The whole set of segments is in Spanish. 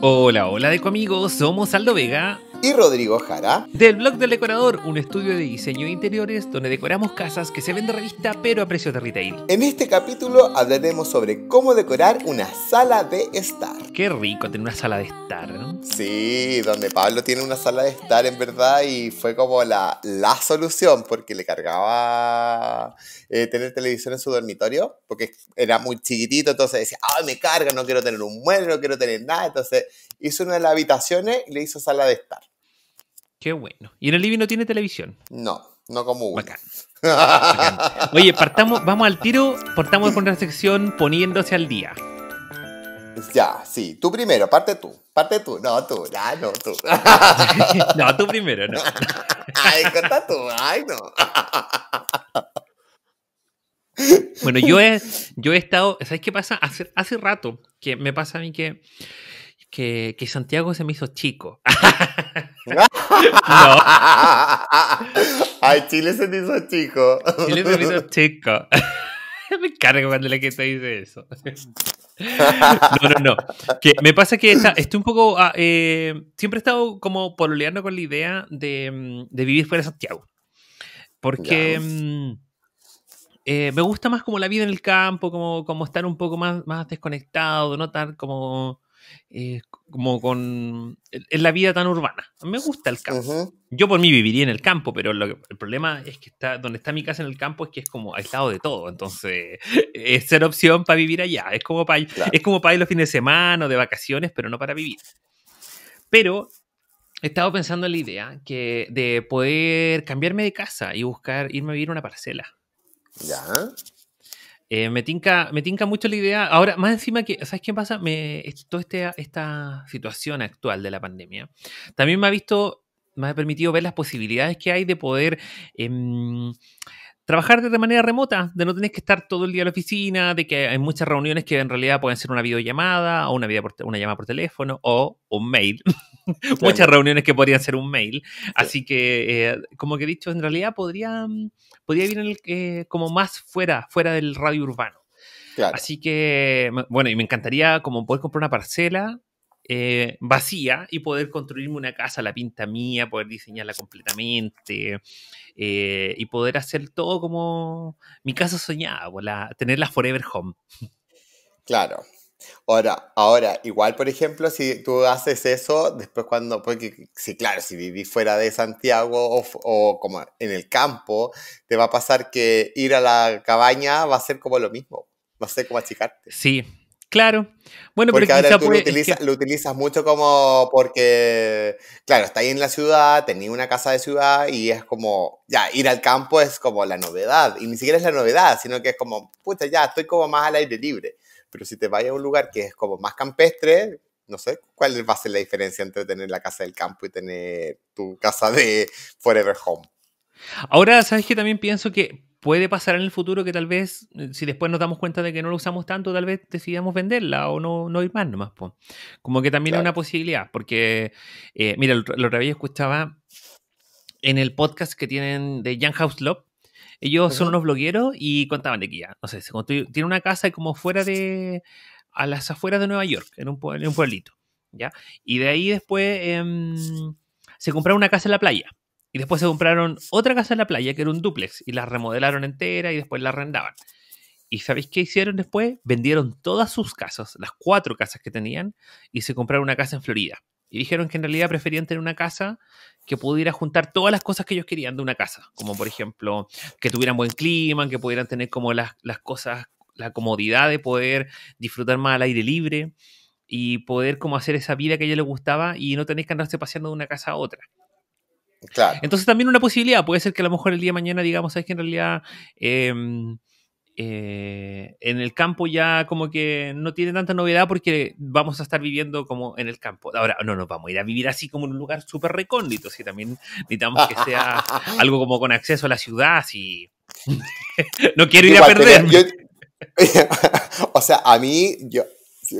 Hola, hola de amigos, somos Aldo Vega y Rodrigo Jara del blog del decorador, un estudio de diseño de interiores donde decoramos casas que se ven de revista pero a precios de retail. En este capítulo hablaremos sobre cómo decorar una sala de estar. Qué rico tener una sala de estar. ¿no? Sí, donde Pablo tiene una sala de estar en verdad y fue como la, la solución porque le cargaba eh, tener televisión en su dormitorio porque era muy chiquitito, entonces decía, ay, me carga, no quiero tener un mueble, no quiero tener nada, entonces hizo una de las habitaciones y le hizo sala de estar. Qué bueno. ¿Y en el living no tiene televisión? No, no como uno. Oye, partamos, vamos al tiro, partamos con la sección poniéndose al día. Ya, sí, tú primero, parte tú, parte tú, no tú, ya no tú. no, tú primero, no. ay, corta tú, ay no. bueno, yo he, yo he estado, ¿sabes qué pasa? Hace, hace rato que me pasa a mí que, que, que Santiago se me hizo chico. no. Ay, Chile se me hizo chico. Chile se me hizo chico. me encargo cuando la gente dice eso. no, no, no. me pasa que está, estoy un poco. Ah, eh, siempre he estado como pololeando con la idea de, mm, vivir fuera de Santiago. Porque. Mm, eh, me gusta más como la vida en el campo, como, como estar un poco más, más desconectado, no tan como eh, como con e, la vida tan urbana. Me gusta el campo. Yo por mí viviría en el campo, pero el problema es que está donde está mi casa en el campo es que es como aislado de todo, entonces es ser opción para vivir allá. Es como para es ir los fines de semana o de vacaciones, pero no para vivir. Pero he estado pensando en la idea que de poder cambiarme de casa y buscar irme a vivir una parcela. Ya. Eh, me, tinca, me mucho la idea. Ahora, más encima que, ¿sabes qué pasa? Me, toda este, esta situación actual de la pandemia también me ha visto, me ha permitido ver las posibilidades que hay de poder em, trabajar de manera remota, de no tener que estar todo el día en la oficina, de que hay muchas reuniones que en realidad pueden ser una videollamada o una, una llamada por teléfono o un mail. Muchas reuniones que podrían ser un mail. Así que, eh, como que he dicho, en realidad podría, mm, podría ir en el, que eh, como más fuera, fuera del radio urbano. Así que, bueno, y me encantaría como poder comprar una parcela eh, vacía y poder construirme una casa a la pinta mía, poder diseñarla completamente y poder hacer todo como mi casa soñada, pues, la, tener Forever Home. Claro, Ahora, ahora, igual, por ejemplo, si tú haces eso, después cuando, porque sí, claro, si vivís fuera de Santiago o, como en el campo, te va a pasar que ir a la cabaña va a ser como lo mismo, va a ser como achicarte. Sí, claro. Bueno, porque ahora tú lo, utilizas, mucho como porque, claro, está ahí en la ciudad, tenía una casa de ciudad y es como, ya, ir al campo es como la novedad, y ni siquiera es la novedad, sino que es como, puta, ya, estoy como más al aire libre pero si te vas a un lugar que es como más campestre, no sé cuál va a ser la diferencia entre tener la casa del campo y tener tu casa de Forever Home. Ahora, ¿sabes que También pienso que puede pasar en el futuro que tal vez, eh, si después nos damos cuenta de que no lo usamos tanto, tal vez decidamos venderla o no, no ir más nomás. Como que también es una posibilidad, porque, eh, mira, lo, lo que yo escuchaba en el podcast que tienen de Young House Love, ellos son unos blogueros y contaban de que no sé, se tiene una casa como fuera de, a las afueras de Nueva York, en un, un pueblito, ¿ya? Y de ahí después em, se compraron una casa en la playa. Y después se compraron otra casa en la playa que era un duplex y la remodelaron entera y después la arrendaban. ¿Y sabéis qué hicieron después? Vendieron todas sus casas, las cuatro casas que tenían, y se compraron una casa en Florida. Y dijeron que en realidad preferían tener una casa que pudiera juntar todas las cosas que ellos querían de una casa, como por ejemplo que tuvieran buen clima, que pudieran tener como las, cosas, la comodidad de poder disfrutar más al aire libre y poder como hacer esa vida que a ellos les gustaba y no tener que andarse paseando de una casa a otra. Claro. Entonces también una posibilidad, puede ser que a lo mejor el día de mañana digamos, es que en realidad... Em, eh, en el campo ya como que no tiene tanta novedad porque vamos a estar viviendo como en el campo. Ahora, no no, vamos a ir a vivir así como en un lugar súper recóndito, si también necesitamos que sea algo como con acceso a la ciudad, y no quiero ir a perder. o sea, a mí, yo,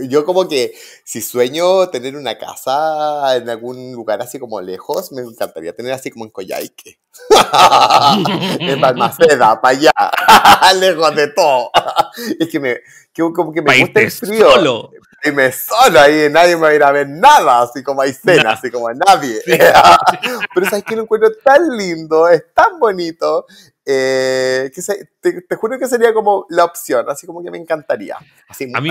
yo como que si sueño tener una casa en algún lugar así como lejos, me encantaría tener así como en Coyhaique. en Balmaceda, para allá, lejos de todo. es que me, que, como que me gusta el frío. Y me solo ahí, nadie me va a ir a ver nada, así como hay cena, así como nadie. Pero sabes que lo encuentro tan lindo, es tan bonito. Eh, que te, juro que sería como la opción, así como que me encantaría. a mí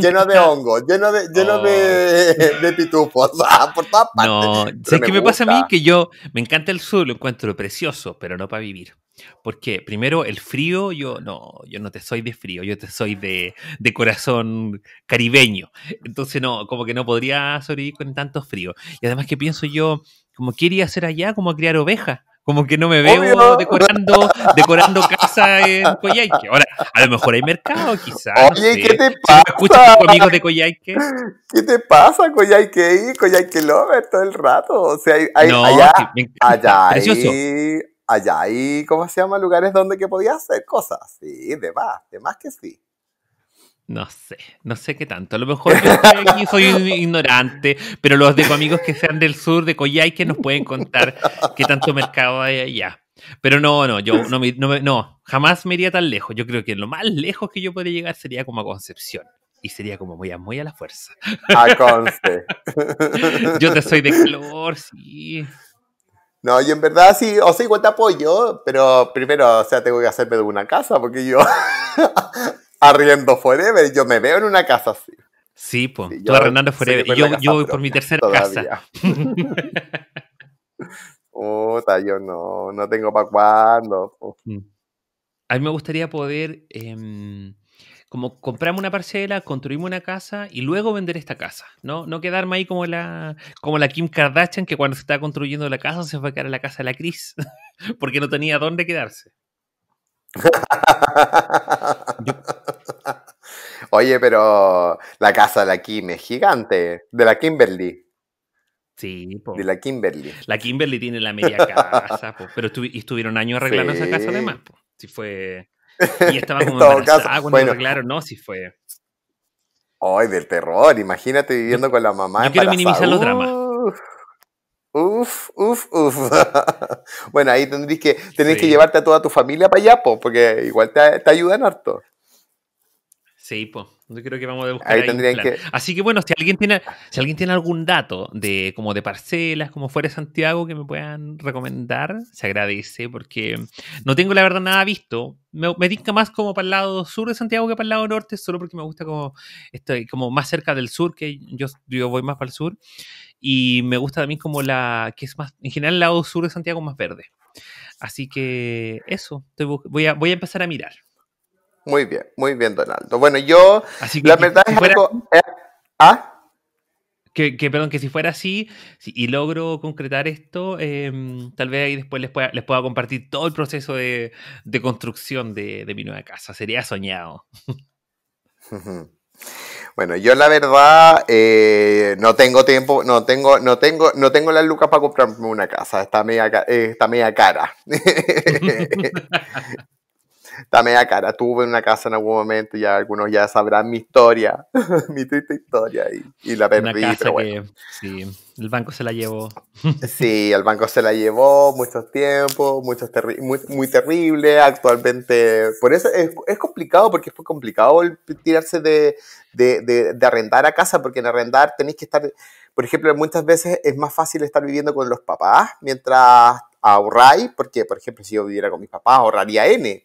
lleno de hongo, lleno de, lleno de, pitufos, ah, por todas partes. No, es que me, pasa a mí? Que yo me encanta el sur, lo encuentro precioso, pero no para vivir. Porque primero el frío, yo no, yo no te soy de frío, yo te soy de, de corazón caribeño. Entonces no, como que no podría sobrevivir con tanto frío. Y además que pienso yo, como quería hacer allá, como criar ovejas como que no me veo decorando, decorando casa en Coyhaique. Ahora, a lo mejor hay mercado, quizás. Oye, ¿qué te pasa? Si escuchas amigos de Coyhaique. ¿Qué te pasa, Coyhaique? Coyhaique Lover todo el rato. O sea, hay, hay no, allá, allá, Precioso. allá, hay, ¿cómo se llama? Lugares donde que podía hacer cosas. Sí, de más, de más que sí. No sé, no sé qué tanto. A lo mejor yo aquí, soy ignorante, pero los de amigos que sean del sur, de Coyhaique, que nos pueden contar qué tanto mercado hay allá. Pero no, no, yo no, no, jamás me iría tan lejos. Yo creo que lo más lejos que yo podría llegar sería como a Concepción. Y sería como muy a, muy a la fuerza. A Conce. Yo te soy de color, sí. No, yo en verdad sí, o sea, igual te apoyo, pero primero, o sea, tengo que hacerme de una casa, porque yo arriendo forever. Yo me veo en una casa así. Sí, pues, arrendando forever. yo, voy por mi tercera casa. sea, yo no, no tengo para cuándo. Mm. A mí me gustaría poder, em, como comprarme una parcela, construirme una casa y luego vender esta casa, ¿no? No quedarme ahí como la, como la Kim Kardashian que cuando se estaba construyendo la casa se fue a quedar a la casa de la Cris, porque no tenía dónde quedarse. Oye, pero la casa de la Kim es gigante, de la Kimberly. Sí, de la Kimberly. La Kimberly tiene la media casa, pero estuvieron años arreglando esa casa además. Si fue... Y estaban como en bueno. arreglaron, no, si fue... Ay, del terror, imagínate viviendo con la mamá. Yo quiero minimizar los dramas. Uf, uf, uf. bueno, ahí tendrías que, tenés que llevarte a toda tu familia para allá, porque igual te, te ayudan harto. Sí, pues, yo creo que vamos a buscar ahí, tendrían que... Así que bueno, si alguien tiene si alguien tiene algún dato de como de parcelas, como fuera de Santiago que me puedan recomendar, se agradece porque no tengo la verdad nada visto. Me, me más como para el lado sur de Santiago que para el lado norte, solo porque me gusta como estoy como más cerca del sur que yo yo voy más para el sur y me gusta también como la que es más en general el lado sur de Santiago más verde. Así que eso, voy a voy a empezar a mirar. Muy bien, muy bien, Donaldo. Bueno, yo. la verdad es eh, ¿Ah? Que, perdón, que si fuera así si, y logro concretar esto, em, tal vez ahí después les pueda, compartir todo el proceso de, construcción de, mi nueva casa. Sería soñado. Bueno, yo la verdad eh, no tengo tiempo, no tengo, no tengo, no tengo las lucas para comprarme una casa. Está media, eh, está media cara. también media cara. Tuve una casa en algún momento, y algunos ya sabrán mi historia, mi triste historia, y, y la perdí, Que, sí, el banco se la llevó. sí, el banco se la llevó muchos tiempos, muchos muy, terrible. Actualmente, por eso es, es complicado, porque fue complicado tirarse de, de, de, de arrendar a casa, porque en arrendar tenéis que estar. Por ejemplo, muchas veces es más fácil estar viviendo con los papás mientras ahorráis, porque, por ejemplo, si yo viviera con mis papás, ahorraría N,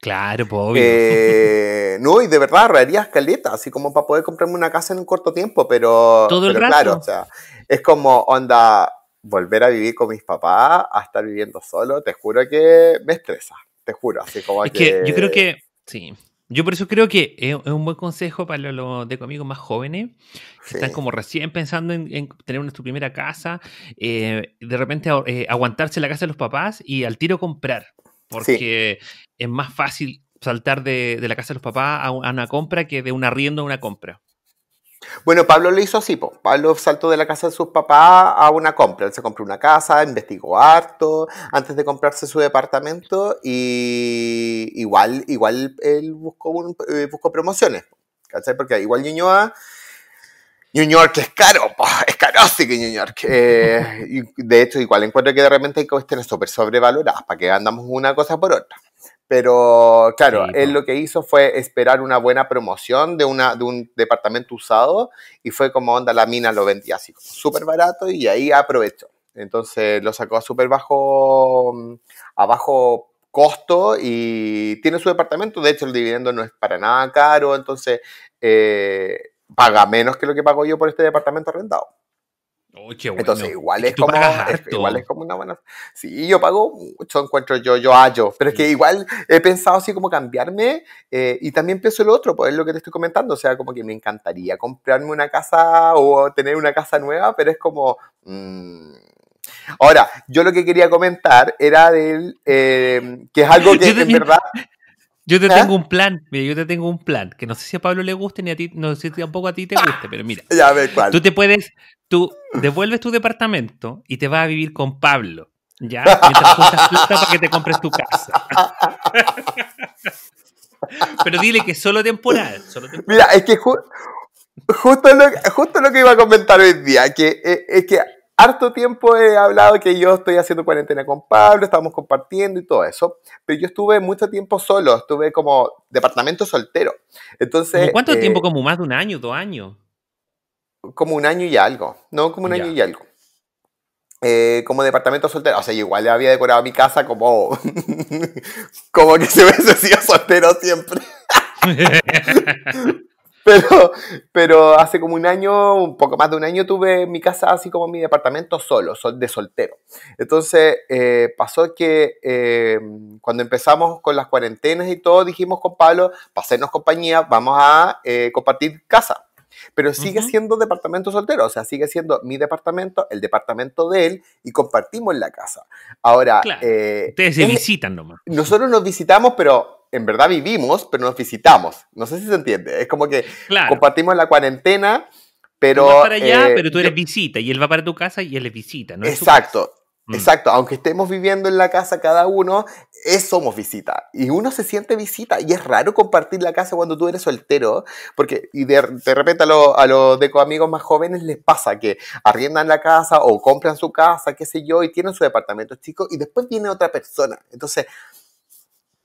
Claro, pobre. Eh, no, y de verdad, ahorraría escaleta, así como para poder comprarme una casa en un corto tiempo, pero. Todo el rato? Claro, o sea, es como onda, volver a vivir con mis papás, a estar viviendo solo, te juro que me estresa, te juro, así como que... Yo creo que, sí, yo por eso creo que es un buen consejo para los de conmigo más jóvenes, que están como recién pensando en, tener una, su primera casa, eh, de repente eh, aguantarse la casa de los papás y al tiro comprar porque es más fácil saltar de, la casa de los papás a, una compra que de un arriendo a una compra. Bueno, Pablo lo hizo así, Pablo saltó de la casa de sus papás a una compra. Él se compró una casa, investigó harto antes de comprarse su departamento y igual, igual él buscó, eh, buscó promociones, ¿cachai? Porque igual Ñuñoa New York es caro, es caro sí que New York. Eh, de hecho, igual encuentro que de repente hay cuestiones súper sobrevaloradas, para que andamos una cosa por otra. Pero claro, él lo que hizo fue esperar una buena promoción de, una, de un departamento usado y fue como onda, la mina lo vendía así, súper barato y ahí aprovechó. Entonces lo sacó a súper bajo, mm, a bajo costo y tiene su departamento. De hecho, el dividendo no es para nada caro. Entonces, eh, paga menos que lo que pago yo por este departamento arrendado. Oh, bueno. Entonces, igual es, como, igual es como una buena. Sí, yo pago mucho, encuentro yo, yo hallo. Pero es que igual he pensado así como cambiarme eh, y también pienso lo otro, pues es lo que te estoy comentando. O sea, como que me encantaría comprarme una casa o tener una casa nueva, pero es como. Mm. Ahora, yo lo que quería comentar era del eh, que es algo que en verdad yo te ¿Ah? tengo un plan, mira, yo te tengo un plan, que no sé si a Pablo le guste ni a ti, no sé si tampoco a ti te guste, pero mira. Ya cuál. Tú te puedes, tú devuelves tu departamento y te vas a vivir con Pablo, ¿ya? Mientras juntas plata para que te compres tu casa. pero dile que solo temporal, solo temporal. Mira, es que justo, lo, justo lo que iba a comentar hoy día, que eh, es que harto tiempo he hablado que yo estoy haciendo cuarentena con Pablo, estábamos compartiendo y todo eso, pero yo estuve mucho tiempo solo, estuve como departamento soltero. Entonces, ¿Cuánto eh, tiempo? ¿Como más de un año, dos años? Como un año y algo, no como un año y algo. Eh, como departamento soltero, o sea, igual había decorado mi casa como, como que se hubiese sido soltero siempre. pero, hace como un año, un poco más de un año, tuve mi casa así como mi departamento solo, de soltero. Entonces eh, pasó que eh, cuando empezamos con las cuarentenas y todo, dijimos con Pablo, para hacernos compañía, vamos a eh, compartir casa pero sigue siendo departamento soltero, o sea, sigue siendo mi departamento, el departamento de él y compartimos la casa. Ahora, eh, ustedes se visitan nomás. Nosotros nos visitamos, pero en verdad vivimos, pero nos visitamos. No sé si se entiende. Es como que compartimos la cuarentena, pero. Tú para allá, eh, pero tú eres visita y él va para tu casa y él es visita, ¿no? Exacto. Mm. Exacto, aunque estemos viviendo en la casa cada uno, es, eh, somos visita. Y uno se siente visita. Y es raro compartir la casa cuando tú eres soltero. Porque, y de, repente a, los de amigos más jóvenes les pasa que arriendan la casa o compran su casa, qué sé yo, y tienen su departamento chico. Y después viene otra persona. Entonces,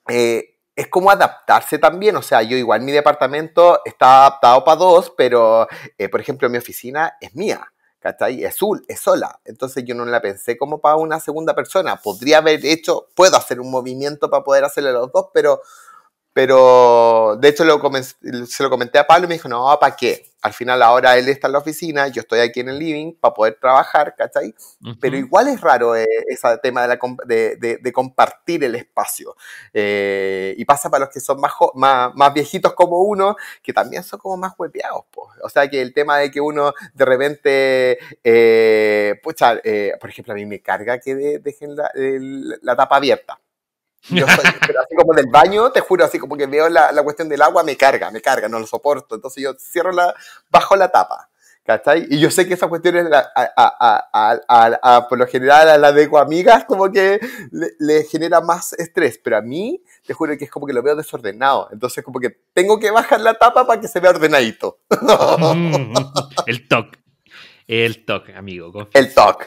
eh, es como adaptarse también, o sea, yo igual mi departamento está adaptado para dos, pero eh, por ejemplo mi oficina es mía, ¿cachai? Es, azul, es sola. Entonces yo no la pensé como para una segunda persona. Podría haber hecho, puedo hacer un movimiento para poder hacerle a los dos, pero pero de hecho se lo comenté a Pablo y me dijo, no, ¿para qué? Al final ahora él está en la oficina, yo estoy aquí en el living para poder trabajar, ¿cachai? Pero igual es raro eh, ese tema de, compartir el espacio. Eh, y pasa para los que son más, más, viejitos como uno, que también son como más huepeados. O sea que el tema de que uno de repente, eh, pucha, por ejemplo, a mí me carga que dejen la tapa abierta. pero así como del baño, te juro, así como que veo la, la, cuestión del agua, me carga, me carga, no lo soporto. Entonces yo cierro la, bajo la tapa. ¿Cachai? Y yo sé que esa cuestión es, por lo general, a la de amigas, como que le, genera más estrés, pero a mí, te juro que es como que lo veo desordenado. Entonces, como que tengo que bajar la tapa para que se vea ordenadito. Mm, el toc El toc, amigo. El toc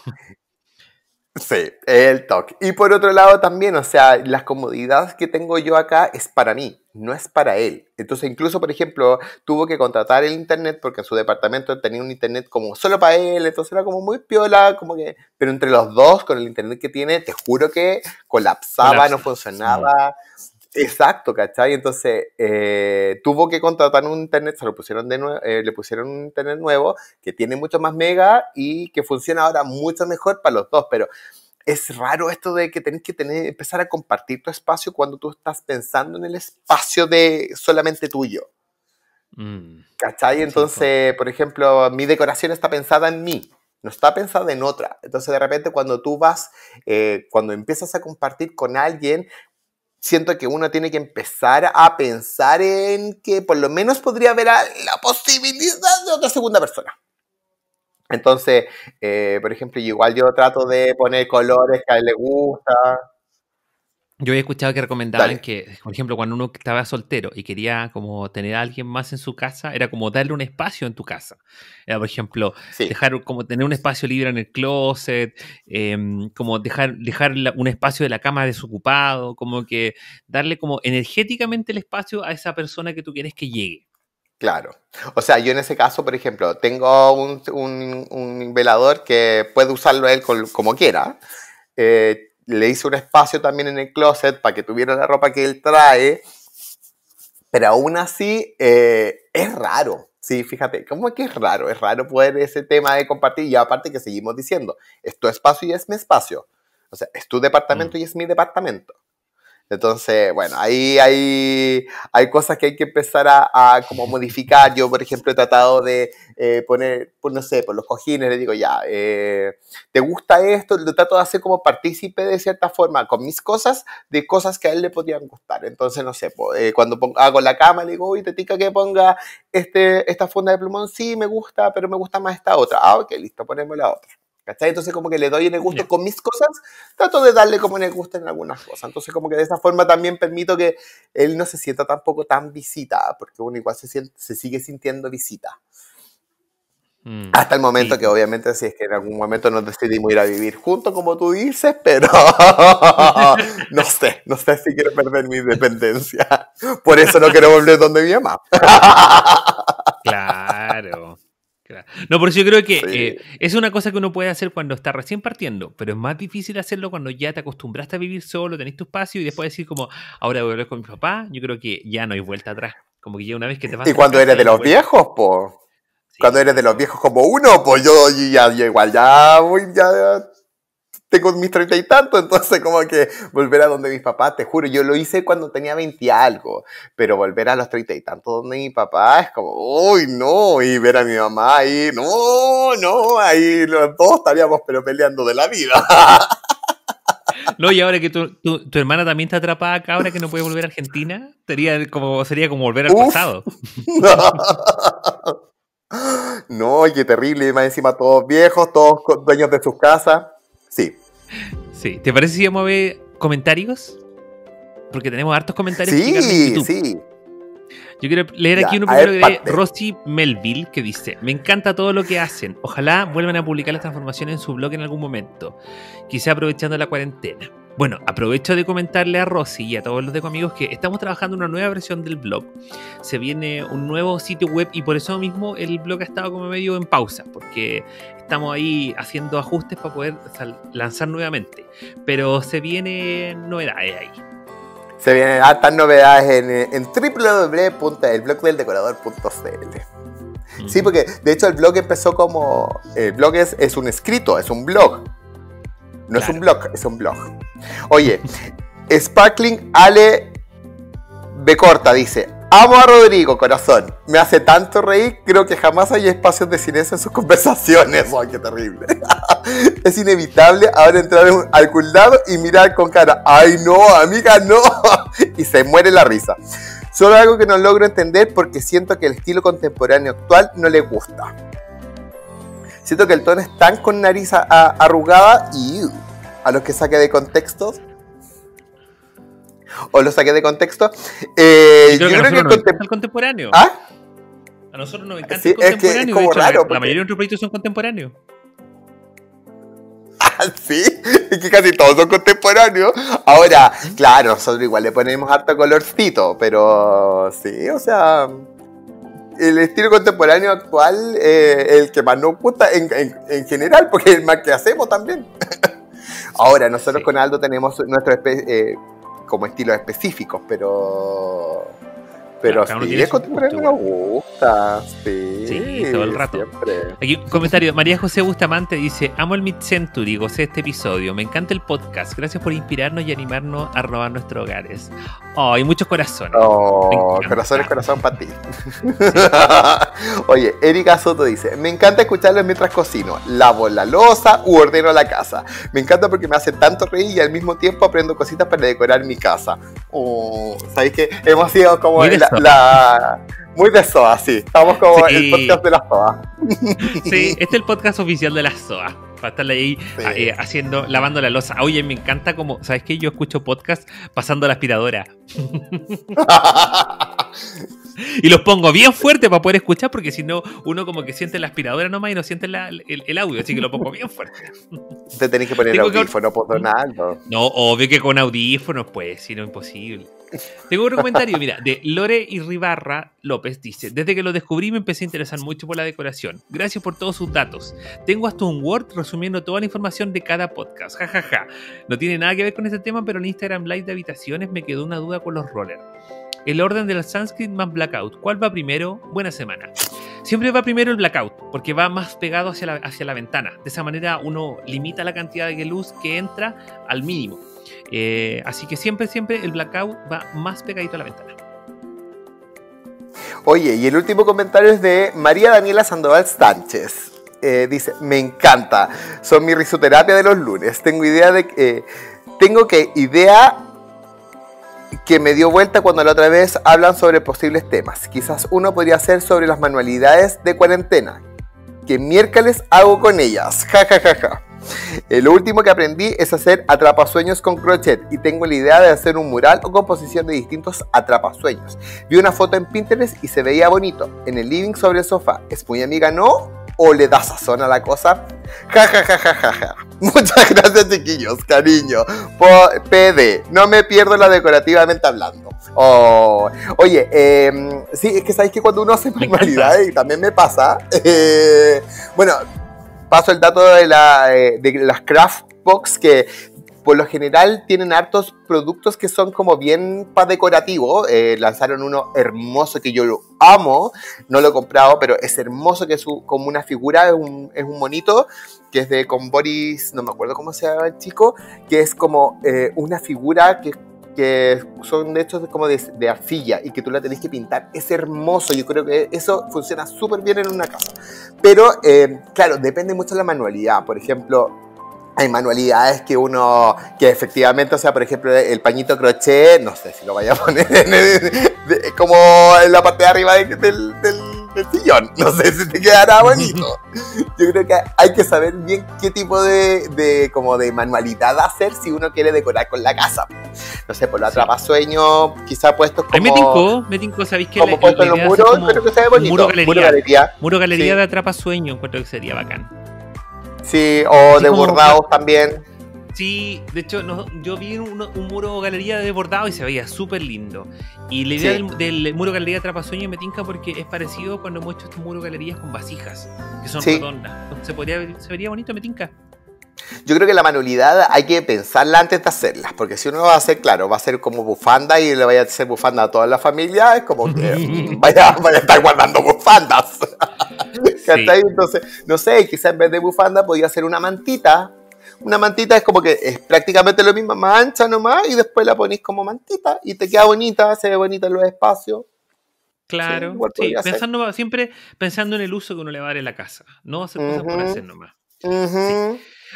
Sí, el toque. Y por otro lado también, o sea, las comodidades que tengo yo acá es para mí, no es para él. Entonces, incluso, por ejemplo, tuvo que contratar el internet porque su departamento tenía un internet como solo para él, entonces era como muy piola, como que... Pero entre los dos, con el internet que tiene, te juro que colapsaba, no funcionaba. Exacto, ¿cachai? Entonces eh, tuvo que contratar un internet, se lo pusieron de eh, le pusieron un internet nuevo que tiene mucho más mega y que funciona ahora mucho mejor para los dos, pero es raro esto de que tenés que tener, empezar a compartir tu espacio cuando tú estás pensando en el espacio de solamente tuyo. Mm. ¿Cachai? Entonces, por ejemplo, mi decoración está pensada en mí, no está pensada en otra. Entonces, de repente, cuando tú vas, eh, cuando empiezas a compartir con alguien, siento que uno tiene que empezar a pensar en que por lo menos podría haber la posibilidad de otra segunda persona. Entonces, eh, por ejemplo, igual yo trato de poner colores que a él le gusta. Yo he escuchado que recomendaban que, por ejemplo, cuando uno estaba soltero y quería como tener a alguien más en su casa, era como darle un espacio en tu casa. Era, por ejemplo, dejar como tener un espacio libre en el closet, em, como dejar, dejar un espacio de la cama desocupado, como que darle como energéticamente el espacio a esa persona que tú quieres que llegue. Claro. O sea, yo en ese caso, por ejemplo, tengo un, un, velador que puede usarlo él como quiera. Eh, le hice un espacio también en el closet para que tuviera la ropa que él trae, pero aún así eh, es raro. Sí, fíjate, como que es raro, es raro poder ese tema de compartir y aparte que seguimos diciendo, es tu espacio y es mi espacio. O sea, es tu departamento mm. y es mi departamento. Entonces, bueno, ahí hay, hay cosas que hay que empezar a, como modificar. Yo, por ejemplo, he tratado de eh, poner, pues, no sé, por pues, los cojines, le digo, ya, eh, ¿te gusta esto? Lo trato de hacer como partícipe de cierta forma con mis cosas, de cosas que a él le podían gustar. Entonces, no sé, eh, cuando hago la cama, le digo, uy, te tica que ponga este, esta funda de plumón, sí, me gusta, pero me gusta más esta otra. Ah, ok, listo, ponemos la otra. Entonces como que le doy en el gusto con mis cosas, trato de darle como en el gusto en algunas cosas. Entonces como que de esa forma también permito que él no se sienta tampoco tan visita, porque uno igual se, siente, se sigue sintiendo visita. Mm. Hasta el momento que obviamente si es que en algún momento nos decidimos ir a vivir juntos, como tú dices, pero no sé, no sé si quiero perder mi independencia. Por eso no quiero volver donde mi mamá. claro. No, por eso yo creo que eh, es una cosa que uno puede hacer cuando está recién partiendo, pero es más difícil hacerlo cuando ya te acostumbraste a vivir solo, tenés tu espacio y después decir como, ahora voy a volver con mi papá, yo creo que ya no hay vuelta atrás. Como que ya una vez que te vas... Y cuando eres de los viejos, po. Cuando eres de los viejos como uno, pues yo ya, ya igual ya voy, ya tengo mis treinta y tantos, entonces como que volver a donde mis papás, te juro, yo lo hice cuando tenía veinte y algo, pero volver a los treinta y tantos donde mi papá es como, uy, no, y ver a mi mamá ahí, no, no, ahí todos estaríamos pero peleando de la vida. No, y ahora que tu, hermana también está atrapada acá, ahora que no puede volver a Argentina, sería como, sería como volver al pasado. No. y qué terrible, más encima todos viejos, todos dueños de sus casas. Sí. Sí. ¿Te parece si vamos a ver comentarios? Porque tenemos hartos comentarios. Sí, sí. Yo quiero leer aquí uno primero de Rossi Melville que dice: Me encanta todo lo que hacen. Ojalá vuelvan a publicar las transformaciones en su blog en algún momento, quizá aprovechando la cuarentena. Bueno, aprovecho de comentarle a Rosy y a todos los de amigos que estamos trabajando una nueva versión del blog. Se viene un nuevo sitio web y por eso mismo el blog ha estado como medio en pausa, porque estamos ahí haciendo ajustes para poder lanzar nuevamente. Pero se vienen novedades ahí. Se vienen hartas novedades en, www.elblogdeldecorador.cl. Sí, porque de hecho el blog empezó como. El blog es, un escrito, es un blog. No es un blog, es un blog. Oye, Sparkling Ale B corta dice: Amo a Rodrigo, corazón. Me hace tanto reír, creo que jamás hay espacios de silencio en sus conversaciones. ¡Ay, qué terrible! es inevitable ahora entrar al culdado y mirar con cara, ¡ay no, amiga, no! y se muere la risa. Solo algo que no logro entender porque siento que el estilo contemporáneo actual no le gusta. Siento que el tono es tan con nariz arrugada y uh, a los que saque de contextos o lo saqué de contexto. Eh, yo creo, que, el, el contemporáneo. ¿Ah? A nosotros nos encanta el contemporáneo. Es que es como raro, la, mayoría de nuestros proyectos son contemporáneos. Ah, sí, es que casi todos son contemporáneos. Ahora, claro, nosotros igual le ponemos harto colorcito, pero sí, o sea, el estilo contemporáneo actual Es eh, el que más nos gusta en, general, porque es el más que hacemos también. Ahora, nosotros con Aldo tenemos nuestro... Eh, como estilos específicos, pero pero ah, claro, es contemporáneo me gusta, sí. todo el rato. Aquí un comentario. María José Bustamante dice: Amo el Mid-Century, gocé este episodio. Me encanta el podcast. Gracias por inspirarnos y animarnos a robar nuestros hogares. Oh, y muchos corazones. Oh, corazones para ti. Oye, Erika Soto dice: Me encanta escucharlo mientras cocino, lavo la losa u ordeno la casa. Me encanta porque me hace tanto reír y al mismo tiempo aprendo cositas para decorar mi casa. Oh, ¿sabes que Hemos sido como. la. la, muy de SOA, sí. Estamos como el podcast de la SOA. Sí, este es el podcast oficial de la SOA. Para estar ahí eh, haciendo, lavando la losa. Oye, me encanta como, ¿sabes qué? Yo escucho podcast pasando la aspiradora. y los pongo bien fuerte para poder escuchar, porque si no, uno como que siente la aspiradora nomás y no siente el, audio, así que lo pongo bien fuerte. Te tenés que poner el audífono, No, obvio que con audífonos, pues, si no, imposible. Tengo un comentario, mira, de Lore y Ribarra López dice: Desde que lo descubrí me empecé a interesar mucho por la decoración. Gracias por todos sus datos. Tengo hasta un Word resumiendo toda la información de cada podcast. Jajaja. No tiene nada que ver con este tema, pero en Instagram Live de habitaciones me quedó una duda con los rollers. El orden del Sanskrit más Blackout. ¿Cuál va primero? Buena semana. Siempre va primero el blackout, porque va más pegado hacia hacia la ventana. De esa manera uno limita la cantidad de luz que entra al mínimo. Eh, así que siempre, siempre el blackout va más pegadito a la ventana. Oye, y el último comentario es de María Daniela Sandoval Sánchez. Eh, dice, me encanta, son mi risoterapia de los lunes. Tengo idea de que... Eh, tengo que idea que me dio vuelta cuando la otra vez hablan sobre posibles temas. Quizás uno podría ser sobre las manualidades de cuarentena. Que miércoles hago con ellas. Ja, ja, ja, ja. Eh, lo último que aprendí es hacer atrapasueños con crochet y tengo la idea de hacer un mural o composición de distintos atrapasueños. Vi una foto en Pinterest y se veía bonito, en el living sobre el sofá. ¿Es muy amiga, no? ¿O le da sazón a la cosa? Ja, ja, ja, ja, ja, Muchas gracias, chiquillos, cariño. PD, no me pierdo la decorativamente hablando. Oh. Oye, eh, sí, es que sabéis que cuando uno hace manualidades y también me pasa, eh, bueno, paso el dato de, la, eh, de las craft box que por lo general tienen hartos productos que son como bien para decorativo. Eh, lanzaron uno hermoso que yo lo amo, no lo he comprado, pero es hermoso que es como una figura, es un, es monito que es de con Boris, no me acuerdo cómo se llama el chico, que es como eh, una figura que que son de como de, de, arcilla y que tú la tenés que pintar. Es hermoso, yo creo que eso funciona súper bien en una casa. Pero eh, claro, depende mucho de la manualidad. Por ejemplo, hay manualidades que uno, que efectivamente, o sea, por ejemplo, el pañito crochet, no sé si lo vaya a poner como en la parte de arriba del el sillón. No sé si te quedará bonito. Yo creo que hay que saber bien qué tipo de, como de manualidad hacer si uno quiere decorar con la casa. No sé, por lo atrapasueño, quizá puestos como... me ¿sabéis Como la, puesto en los muros, creo que se ve bonito. Muro galería. Muro galería, de atrapasueño, encuentro que sería bacán. Sí, o de bordados también Sí, de hecho, yo vi un, muro galería de bordado y se veía súper lindo. Y la idea del, muro galería trapasueño me tinca porque es parecido cuando hemos hecho estos muro galerías con vasijas, que son redondas. se vería bonito, me Yo creo que la manualidad hay que pensarla antes de hacerlas, porque si uno va a hacer, claro, va a ser como bufanda y le vaya a hacer bufanda a toda la familia, es como que vaya, vaya a estar guardando bufandas. no sé, quizás en vez de bufanda podría ser una mantita una mantita es como que es prácticamente lo mismo, más ancha nomás, y después la ponís como mantita y te queda bonita, se ve bonita en los espacios. Claro, pensando, siempre pensando en el uso que uno le va a dar en la casa, no hacer cosas por hacer nomás.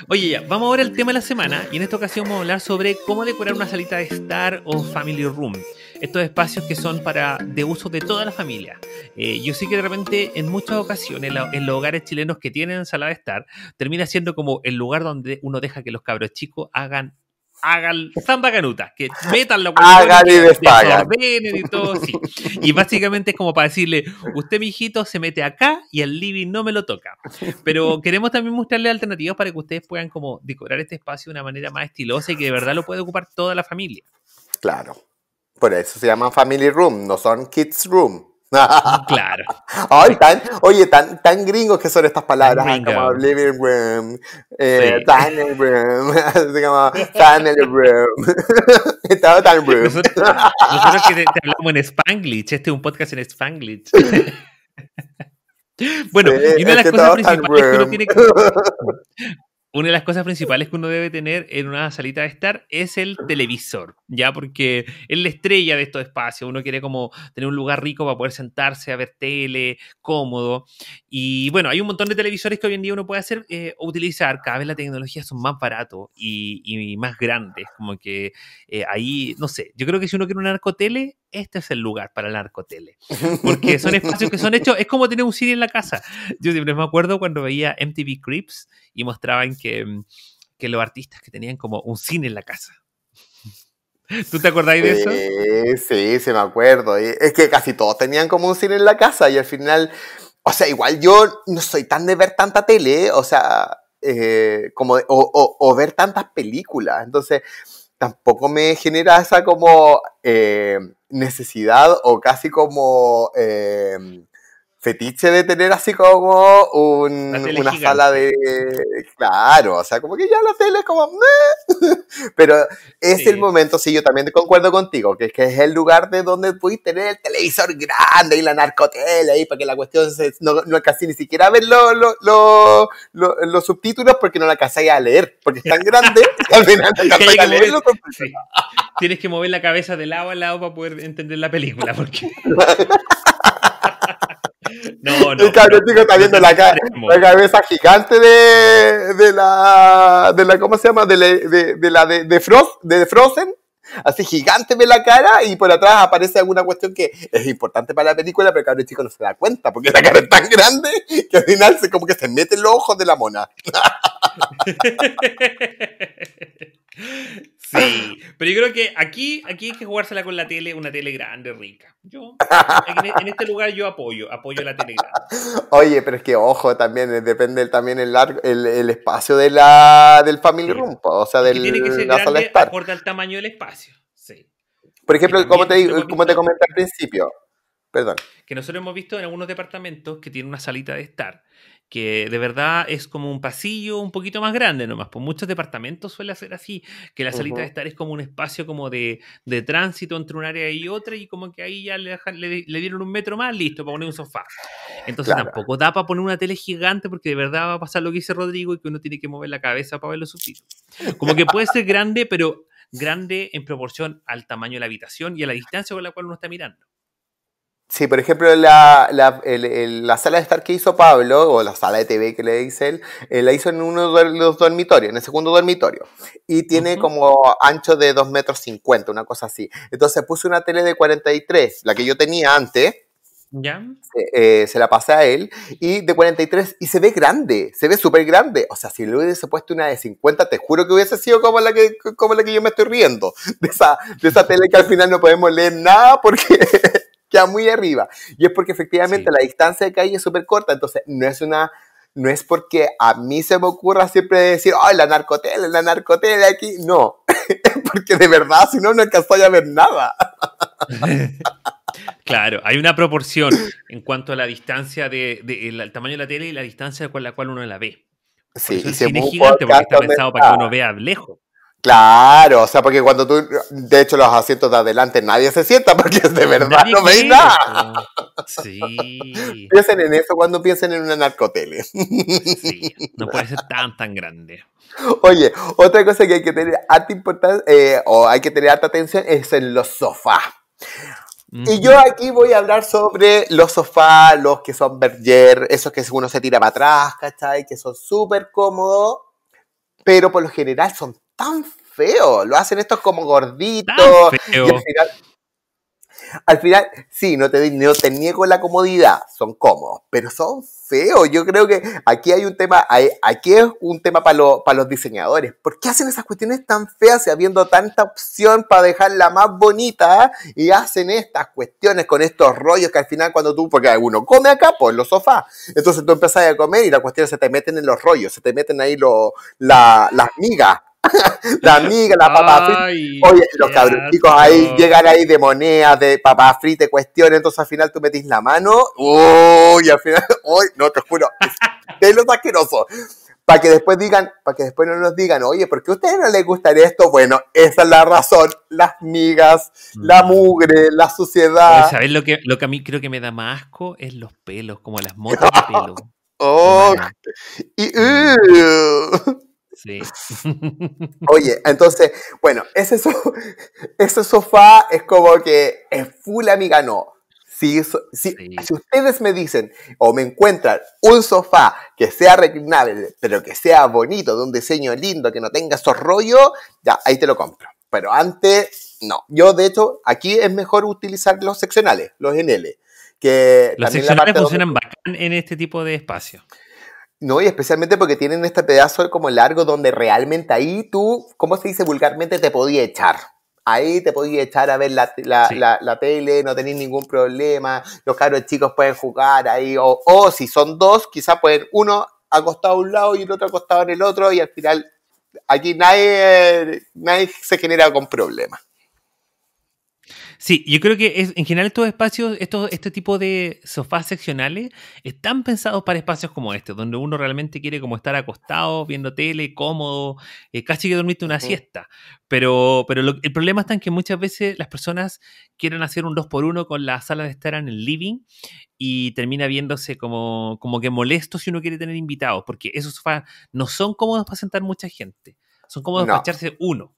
Oye, ya, vamos ahora al tema de la semana, y en esta ocasión vamos a hablar sobre cómo decorar una salita de estar o family room estos espacios que son para de uso de toda la familia. Eh, yo sé que de repente en muchas ocasiones en los hogares chilenos que tienen sala de estar, termina siendo como el lugar donde uno deja que los cabros chicos hagan hagan que metan la Hagan y despagan. y todo, Y básicamente es como para decirle, usted, hijito se mete acá y el living no me lo toca. Pero queremos también mostrarle alternativas para que ustedes puedan como decorar este espacio de una manera más estilosa y que de verdad lo puede ocupar toda la familia. Claro. Por eso se llaman family room, no son kids room. Claro. oye, tan, tan gringos que son estas palabras. Como living room, eh, dining room, como family room. Todo tan room. Nosotros, que te, hablamos en Spanglish, este es un podcast en Spanglish. bueno, y una de las cosas principales que uno tiene que una de las cosas principales que uno debe tener en una salita de estar es el televisor, ¿ya? Porque es la estrella de estos espacios. Uno quiere como tener un lugar rico para poder sentarse a ver tele, cómodo. Y bueno, hay un montón de televisores que hoy en día uno puede hacer, o eh, utilizar. Cada vez la tecnología son más baratos y, más grandes. Como que eh, ahí, no sé, yo creo que si uno quiere arco tele este es el lugar para el narcotele. Porque son espacios que son hechos, es como tener un cine en la casa. Yo siempre me acuerdo cuando veía MTV Crips y mostraban mm, que, los artistas que tenían como un cine en la casa. ¿Tú te acordáis de eso? Sí, sí, sí, me acuerdo. Es que casi todos tenían como un cine en la casa y al final, o sea, igual yo no soy tan de ver tanta tele, o sea, eh, como o, ver tantas películas. Entonces, tampoco me genera esa como eh, necesidad o casi como eh, fetiche de tener así como una sala de... Claro, o sea, como que ya la tele es como... Pero es el momento, sí, yo también concuerdo contigo, que es que es el lugar de donde puedes tener el televisor grande y la narcotele ahí para que la cuestión no, casi ni siquiera ver los subtítulos porque no la casáis a leer, porque es tan grande al final no Tienes que mover la cabeza de lado a lado para poder entender la película, porque... No, no. El cabrón está viendo la, la, cabeza gigante de, la, ¿Cómo se llama? De, la, de, Frost, de Frozen. Así gigante ve la cara y por atrás aparece alguna cuestión que es importante para la película, pero el cabrón chico no se da cuenta porque la cara es tan grande que al final como que se mete en los ojos de la mona. Sí, pero yo creo que aquí, aquí hay que jugársela con la tele, una tele grande, rica. Yo, en este lugar yo apoyo, apoyo la tele grande. Oye, pero es que ojo, también eh, depende también el, largo, el, espacio de la, del family room, o sea, del, tiene que ser la grande, Aporta el tamaño del espacio, sí. Por ejemplo, como te, como te comenté al principio, perdón. Que nosotros hemos visto en algunos departamentos que tiene una salita de estar que de verdad es como un pasillo un poquito más grande nomás. Por pues muchos departamentos suele ser así, que la salita de estar es como un espacio como de, de, tránsito entre un área y otra y como que ahí ya le, le, dieron un metro más, listo, para poner un sofá. Entonces tampoco da para poner una tele gigante porque de verdad va a pasar lo que dice Rodrigo y que uno tiene que mover la cabeza para ver los subtítulos. Como que puede ser grande, pero grande en proporción al tamaño de la habitación y a la distancia con la cual uno está mirando. Sí, por ejemplo, la, la, la, sala de estar que hizo Pablo, o la sala de TV que le dice él, eh, la hizo en uno de los dormitorios, en el segundo dormitorio. Y tiene como ancho de 2 metros 50, una cosa así. Entonces puse una tele de 43, la que yo tenía antes. ¿Ya? se eh, la pasé a él y de 43 y se ve grande, se ve súper grande. O sea, si le hubiese puesto una de 50, te juro que hubiese sido como la que, como la que yo me estoy riendo. De esa, de esa tele que al final no podemos leer nada porque queda muy arriba. Y es porque efectivamente la distancia de calle es súper corta, entonces no es una... No es porque a mí se me ocurra siempre decir, ay, la narcotela, la narcotela aquí. No, es porque de verdad, si no, no alcanzáis a ver nada. Claro, hay una proporción en cuanto a la distancia de, el, tamaño de la tele y la distancia con la cual uno la ve. sí, eso el cine gigante porque está pensado para que uno vea lejos. Claro, o sea, porque cuando tú, de hecho, los asientos de adelante nadie se sienta porque de verdad no veis nada. Sí. Piensen en eso cuando piensen en una narcotele. Sí, no puede ser tan, tan grande. Oye, otra cosa que hay que tener alta importancia, eh, o hay que tener alta atención, es en los sofás. Y yo aquí voy a hablar sobre los sofás, los que son berger, esos que uno se tira para atrás, ¿cachai? Que son súper cómodos, pero por lo general son tan feo. Lo hacen estos como gorditos. Y al, final, sí, no te, no te niego la comodidad, son cómodos, pero son feos. Yo creo que aquí hay un tema, aquí es un tema para los diseñadores. ¿Por qué hacen esas cuestiones tan feas y habiendo tanta opción para dejarla más bonita y hacen estas cuestiones con estos rollos que al final cuando tú, porque uno come acá, por pues, los sofás, entonces tú empiezas a comer y la cuestión se te meten en los rollos, se te meten ahí las migas la miga, la papa frita. Oye, los cabritos ahí llegan ahí de monedas, de papa frita cuestiones. Entonces al final tú metís la mano. Uy, al final, uy, no te juro, de los asquerosos para que después digan, para que después no nos digan, oye, ¿por qué a ustedes no les gustaría esto? Bueno, esa es la razón, las migas, la mm. mugre, la suciedad. ¿Sabes lo que, lo que a mí creo que me da más asco? Es los pelos, como las motas de pelo. ¡Oh! Y, mm. uh. Sí. Oye, entonces, bueno, ese, sofá es como que es full amiga, no. Si, si, ustedes me dicen o me encuentran un sofá que sea reclinable, pero que sea bonito, de un diseño lindo, que no tenga esos rollos, ya, ahí te lo compro. Pero antes, no. Yo, de hecho, aquí es mejor utilizar los seccionales, los NL. Que Los seccionales funcionan bacán en este tipo de espacio. ¿no? Y especialmente porque tienen este pedazo como largo donde realmente ahí tú, como se dice vulgarmente? Te podías echar. Ahí te podías echar a ver la, la, la, tele, no tenéis ningún problema, los caros chicos pueden jugar ahí, o, o si son dos, quizás pueden uno acostado a un lado y el otro acostado en el otro, y al final aquí nadie, nadie se genera con problemas. Sí, yo creo que es, en general estos espacios, estos, este tipo de sofás seccionales, están pensados para espacios como este, donde uno realmente quiere como estar acostado, viendo tele, cómodo, eh, casi que dormirte una siesta. Pero, pero el problema está en que muchas veces las personas quieren hacer un dos por uno con la sala de estar en el living y termina viéndose como, como que molesto si uno quiere tener invitados, porque esos sofás no son cómodos para sentar mucha gente, son cómodos para echarse uno.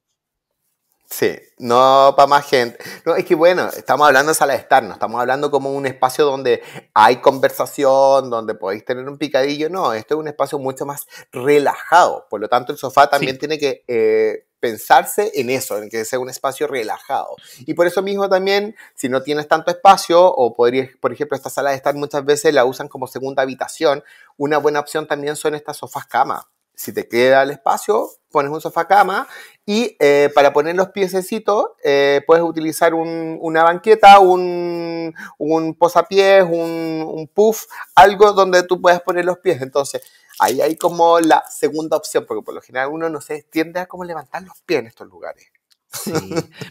Sí, no para más gente. No, es que bueno, estamos hablando de sala de estar, no estamos hablando como un espacio donde hay conversación, donde podéis tener un picadillo. No, esto es un espacio mucho más relajado. Por lo tanto, el sofá también tiene que eh, pensarse en eso, en que sea un espacio relajado. Y por eso mismo también, si no tienes tanto espacio, o podrías, por ejemplo, esta sala de estar muchas veces la usan como segunda habitación, una buena opción también son estas sofás cama si te queda el espacio, pones un sofá cama y eh, para poner los piececitos eh, puedes utilizar una banqueta, un, un posapiés, un, puff, algo donde tú puedas poner los pies. Entonces, ahí hay como la segunda opción, porque por lo general uno no se tiende a como levantar los pies en estos lugares. Sí.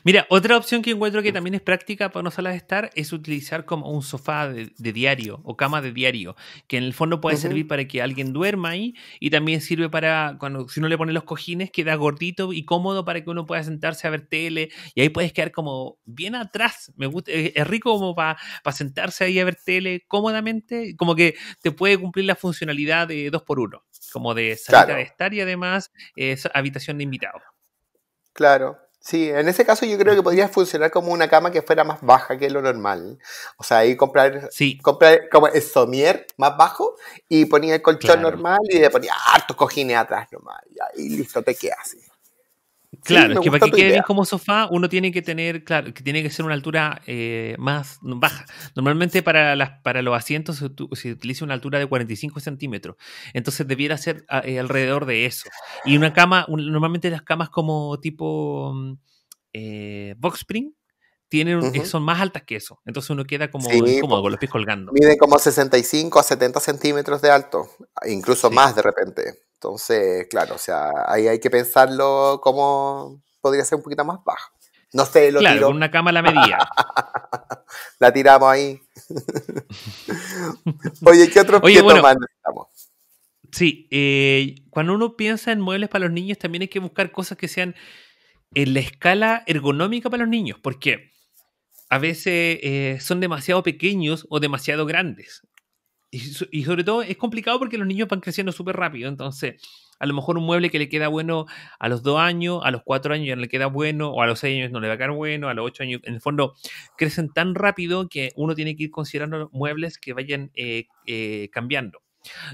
Mira, otra opción que encuentro que también es práctica para no de estar es utilizar como un sofá de, diario o cama de diario, que en el fondo puede servir para que alguien duerma ahí y también sirve para, cuando si uno le pone los cojines, queda gordito y cómodo para que uno pueda sentarse a ver tele y ahí puedes quedar como bien atrás. Me gusta, es rico como para sentarse ahí a ver tele cómodamente, como que te puede cumplir la funcionalidad de dos por uno, como de sala de estar y además es eh, habitación de invitados. Claro, Sí, en ese caso yo creo que podría funcionar como una cama que fuera más baja que lo normal. O sea, ahí comprar, sí. comprar como el somier más bajo y ponía el colchón normal y le ponía hartos cojines atrás normal Y ahí listo, te quedas Claro, es que para que quede bien como sofá, uno tiene que tener, claro, que tiene que ser una altura eh, más baja. Normalmente para, las, para los asientos se, utiliza una altura de 45 centímetros. Entonces debiera ser ah, eh, alrededor de eso. Y una cama, normalmente las camas como tipo mm, eh, box spring, tienen, son más altas que eso. Entonces uno queda como con los pies colgando. Mide como 65 a 70 centímetros de alto, incluso más de repente. Entonces, claro, o sea, ahí hay que pensarlo como podría ser un poquito más bajo. No sé, lo tiro. una cama la medida la tiramos ahí. Oye, ¿qué otros Oye, más necesitamos? Sí, eh, cuando uno piensa en muebles para los niños, también hay que buscar cosas que sean en la escala ergonómica para los niños, porque a veces eh, son demasiado pequeños o demasiado grandes y, sobre todo es complicado porque los niños van creciendo súper rápido. Entonces, a lo mejor un mueble que le queda bueno a los dos años, a los cuatro años ya no le queda bueno, o a los seis años no le va a quedar bueno, a los ocho años. En el fondo, crecen tan rápido que uno tiene que ir considerando muebles que vayan eh, eh, cambiando.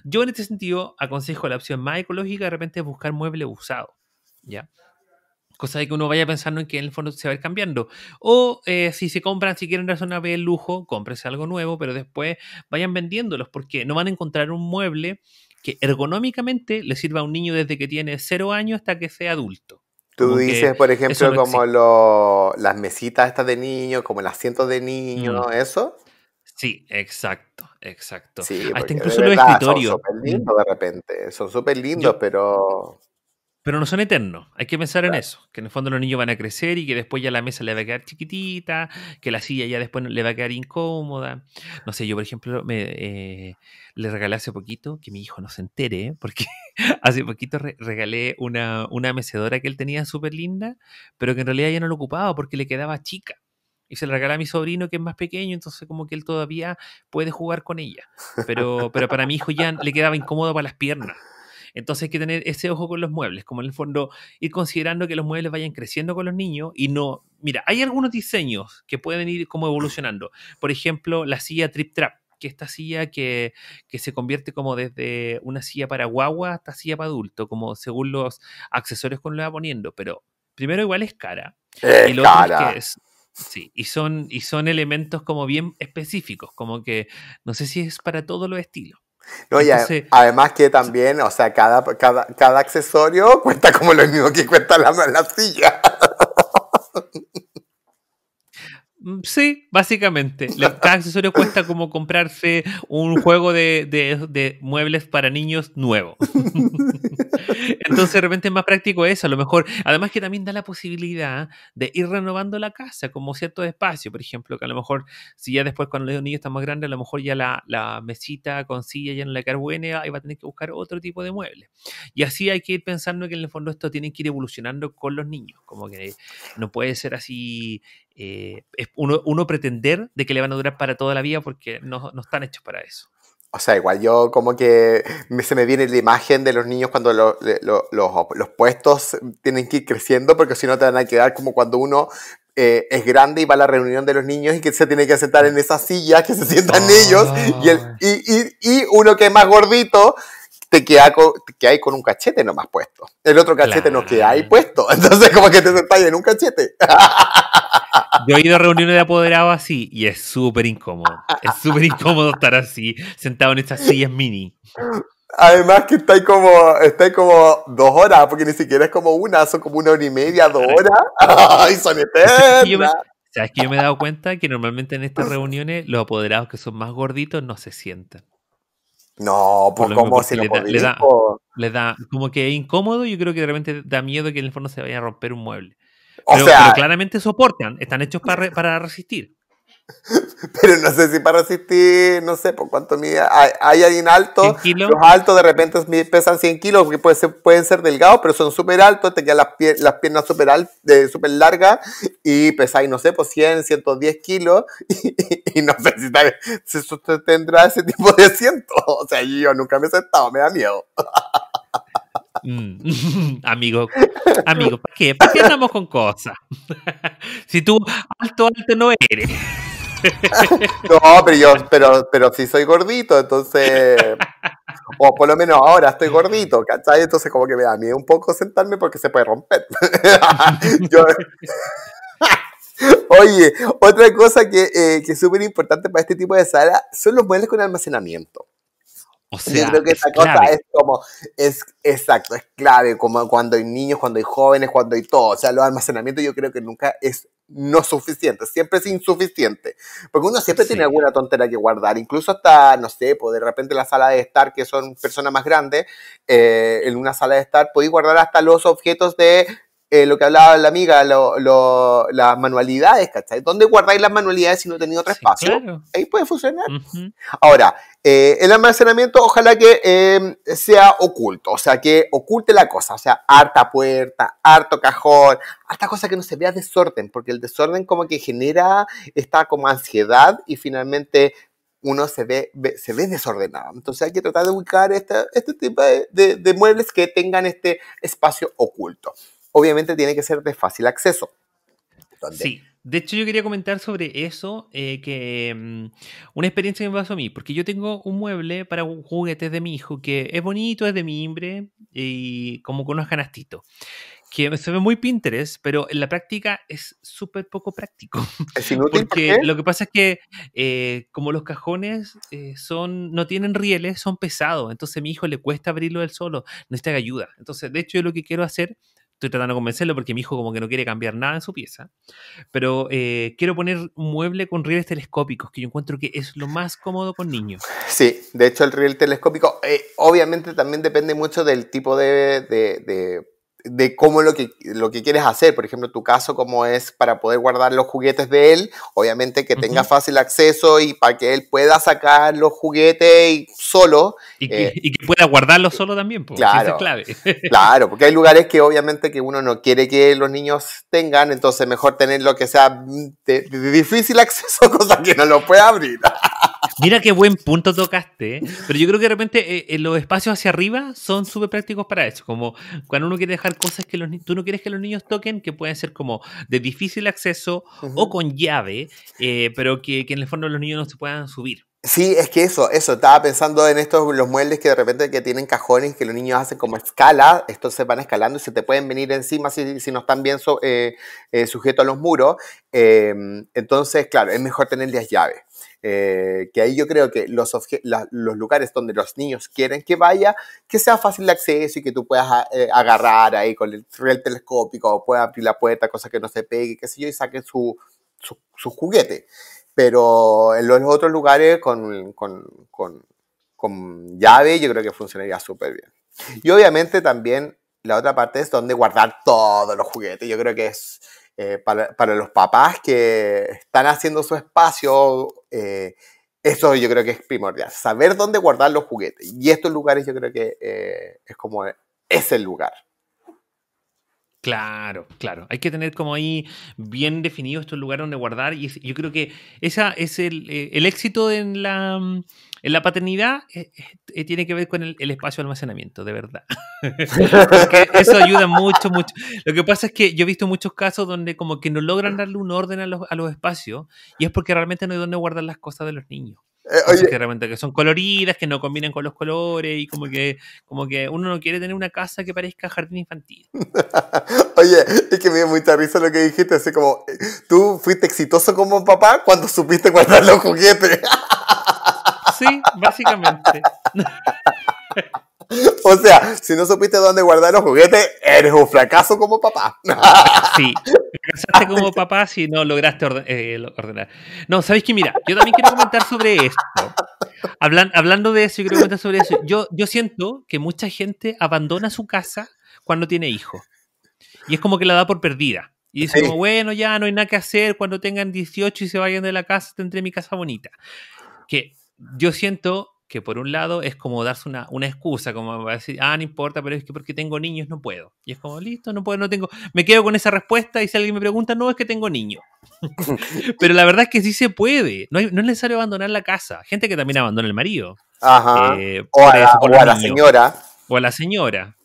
Yo en este sentido aconsejo la opción más ecológica de repente es buscar mueble usado. ¿Ya? cosa de que uno vaya pensando en que en el fondo se va a ir cambiando. O eh, si se compran, si quieren darse una el lujo, cómprense algo nuevo, pero después vayan vendiéndolos, porque no van a encontrar un mueble que ergonómicamente le sirva a un niño desde que tiene cero años hasta que sea adulto. Tú dices, por ejemplo, como las mesitas estas de niño como el asiento de niño mm. ¿eso? Sí, exacto, exacto. Sí, Hasta incluso los escritorios. Son súper lindos mm. de repente, son súper lindos, pero... Pero no son eternos. Hay que pensar en eso. Que en el fondo los niños van a crecer y que después ya la mesa le va a quedar chiquitita, que la silla ya después le va a quedar incómoda. No sé, yo por ejemplo me, eh, le regalé hace poquito, que mi hijo no se entere, porque hace poquito regalé una, mecedora que él tenía súper linda, pero que en realidad ya no lo ocupaba porque le quedaba chica y se la regalé a mi sobrino que es más pequeño, entonces como que él todavía puede jugar con ella. Pero, pero para mi hijo ya le quedaba incómodo para las piernas. Entonces hay que tener ese ojo con los muebles, como en el fondo ir considerando que los muebles vayan creciendo con los niños y no... Mira, hay algunos diseños que pueden ir como evolucionando. Por ejemplo, la silla Trip Trap, que esta silla que, se convierte como desde una silla para guagua hasta silla para adulto, como según los accesorios que uno va poniendo. Pero primero igual es cara. Es y lo es que es, Sí, y son, y son elementos como bien específicos, como que no sé si es para todos los estilos. No, además que también, o sea, cada, accesorio cuenta como lo mismo que cuenta la, la silla. Mm, sí, básicamente. Cada accesorio cuesta como comprarse un juego de, muebles para niños nuevo. Entonces, de repente es más práctico eso. A lo mejor, además que también da la posibilidad de ir renovando la casa como cierto espacio, por ejemplo, que a lo mejor, si ya después cuando los niño está más grande a lo mejor ya la, mesita con silla ya no le cae buena y va a tener que buscar otro tipo de muebles. Y así hay que ir pensando que en el fondo esto tiene que ir evolucionando con los niños. Como que no puede ser así eh, es uno, pretender de que le van a durar para toda la vida porque no, están hechos para eso. O sea, igual yo como que se me viene la imagen de los niños cuando los puestos tienen que ir creciendo porque si no te van a quedar como cuando uno eh, es grande y va a la reunión de los niños y que se tiene que sentar en esas sillas que se sientan ah. ellos y, y, y, uno que es más gordito te queda que hay con un cachete nomás puesto. El otro cachete no queda hay puesto. Entonces, como que te sentáis en un cachete. Yo he ido a reuniones de apoderados así y es súper incómodo. Es súper incómodo estar así, sentado en estas sillas mini. Además que estáis como, estáis como dos horas, porque ni siquiera es como una, son como una hora y media, dos horas. Ay, son eternas. ¿Sabes que yo me he dado cuenta que normalmente en estas reuniones los apoderados que son más gorditos no se sientan? No, pues como si le, da, le, da, como que es incómodo, yo creo que realmente da miedo que en el fondo se vaya a romper un mueble. o sea, claramente soportan, están hechos para, para resistir. Pero no sé si para asistir, no sé por cuánto mide. Hay, alguien alto. Los altos de repente pesan 100 kilos, que puede pueden ser delgados, pero son súper altos, te quedan las, pier piernas súper largas y no sé, por 100, 110 kilos. Y, no sé si, usted tendrá ese tipo de asiento. O sea, yo nunca me he sentado, me da miedo. Mm. Amigo, amigo, ¿para qué? ¿Para qué andamos con cosas? si tú alto, alto no eres no, pero yo, pero, pero sí soy gordito, entonces. O por lo menos ahora estoy gordito, ¿cachai? Entonces, como que me da miedo un poco sentarme porque se puede romper. Oye, otra cosa que, eh, que es súper importante para este tipo de sala son los muebles con almacenamiento yo creo que esa cosa es como, es exacto, es clave, como cuando hay niños, cuando hay jóvenes, cuando hay todo. O sea, los almacenamientos yo creo que nunca es no suficiente, siempre es insuficiente. Porque uno siempre tiene alguna tontera que guardar, incluso hasta, no sé, pues de repente la sala de estar, que son personas más grandes, eh, en una sala de estar podéis guardar hasta los objetos de eh, lo que hablaba la amiga, las manualidades, ¿cachai? ¿Dónde guardáis las manualidades si no tenéis otro espacio? Ahí puede funcionar. Ahora, eh, el almacenamiento ojalá que em, sea oculto, o sea, que oculte la cosa, o sea, harta puerta, harto cajón, harta cosa que no se vea desorden, porque el desorden como que genera esta como ansiedad y finalmente uno se ve, se ve desordenado. Entonces hay que tratar de ubicar este tipo de muebles que tengan este espacio oculto obviamente tiene que ser de fácil acceso. sí. De hecho, yo quería comentar sobre eso, eh, que mm, una experiencia que me pasó a mí, porque yo tengo un mueble para juguetes de mi hijo que es bonito, es de mimbre y como con unos canastitos que se ve muy Pinterest, pero en la práctica es súper poco práctico. Porque lo que pasa es que eh, como los cajones eh, son no tienen rieles, son pesados, entonces a mi hijo le cuesta abrirlo él solo, necesita ayuda. Entonces, de hecho, yo lo que quiero hacer estoy tratando de convencerlo porque mi hijo como que no quiere cambiar nada en su pieza, pero eh, quiero poner mueble con rieles telescópicos, que yo encuentro que es lo más cómodo con niños. Sí, de hecho el riel telescópico eh, obviamente también depende mucho del tipo de de cómo lo que, lo que quieres hacer. Por ejemplo, tu caso, cómo es para poder guardar los juguetes de él. Obviamente que tenga fácil acceso y para que él pueda sacar los juguetes solo. Eh, y que, pueda guardarlos eh, solo también, porque claro, es clave. claro, porque hay lugares que obviamente que uno no quiere que los niños tengan, entonces mejor tener lo que sea mm, de, de difícil acceso, cosa que no lo pueda abrir. Mira qué buen punto tocaste, ¿eh? pero yo creo que de repente eh, eh, los espacios hacia arriba son súper prácticos para eso, como cuando uno quiere dejar cosas que los, tú no quieres que los niños toquen, que pueden ser como de difícil acceso o con llave, pero que, en el fondo los niños no se puedan subir. Sí, es que eso, eso, estaba pensando en estos, los muebles que de repente que tienen cajones que los niños hacen como escala, estos se van escalando y se te pueden venir encima si, no están bien sujetos a los muros. entonces, claro, es mejor tener las llaves. Eh, que ahí yo creo que los, los lugares donde los niños quieren que vaya, que sea fácil de acceso y que tú puedas ah, eh, agarrar ahí con el, el telescópico o puedas abrir la puerta, cosa que no se pegue, que sé yo, y saquen su, su, juguete. Pero en los otros lugares con, con, con, con llave yo creo que funcionaría súper bien. Y obviamente también la otra parte es donde guardar todos los juguetes. Yo creo que es eh, para, para, los papás que están haciendo su espacio eh, eso yo creo que es primordial, saber dónde guardar los juguetes. Y estos lugares yo creo que eh, es como eh, es el lugar. Claro, claro. Hay que tener como ahí bien definido estos lugares donde guardar. Y yo creo que esa es el, eh, éxito en la, mm, en la paternidad. Eh, eh, tiene que ver con el, espacio de almacenamiento, de verdad. eso ayuda mucho, mucho. Lo que pasa es que yo he visto muchos casos donde como que no logran darle un orden a los, a los espacios y es porque realmente no hay donde guardar las cosas de los niños. Que eh, realmente que son coloridas, que no combinan con los colores y como que, como que uno no quiere tener una casa que parezca jardín infantil. Oye, es que me dio mucha risa lo que dijiste, así como, eh, tú fuiste exitoso como papá cuando supiste guardar los juguetes. sí, básicamente. O sea, si no supiste dónde guardar los juguetes, eres un fracaso como papá. Sí, fracasaste como papá si no lograste eh, ordenar. No, ¿sabéis que Mira, yo también quiero comentar sobre esto. Hablan hablando de eso, yo quiero comentar sobre eso. Yo, yo siento que mucha gente abandona su casa cuando tiene hijos. Y es como que la da por perdida. Y dice, como, bueno, ya no hay nada que hacer, cuando tengan 18 y se vayan de la casa, tendré mi casa bonita. Que yo siento que por un lado es como darse una, excusa, como decir, ah, no importa, pero es que porque tengo niños no puedo. Y es como, listo, no puedo, no tengo. Me quedo con esa respuesta y si alguien me pregunta, no, es que tengo niños. pero la verdad es que sí se puede. No, es necesario abandonar la casa. Gente que también abandona el marido. Ajá. Eh, o a, la, señora. O a la señora.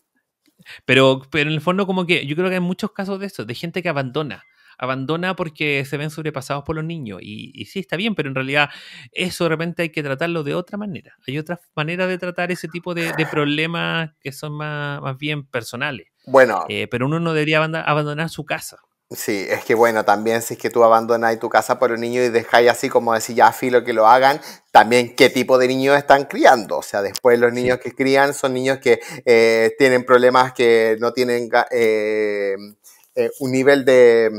Pero, pero en el fondo, como que yo creo que hay muchos casos de eso, de gente que abandona abandona porque se ven sobrepasados por los niños. Y, sí, está bien, pero en realidad eso de repente hay que tratarlo de otra manera. Hay otras maneras de tratar ese tipo de, problemas que son más, bien personales. Bueno. Eh, pero uno no debería abandonar su casa. Sí, es que bueno, también si es que tú abandonas tu casa por un niño y dejáis así como decir ya filo que lo hagan, también qué tipo de niños están criando. O sea, después los niños que crían son niños que eh, tienen problemas que no tienen eh, un nivel de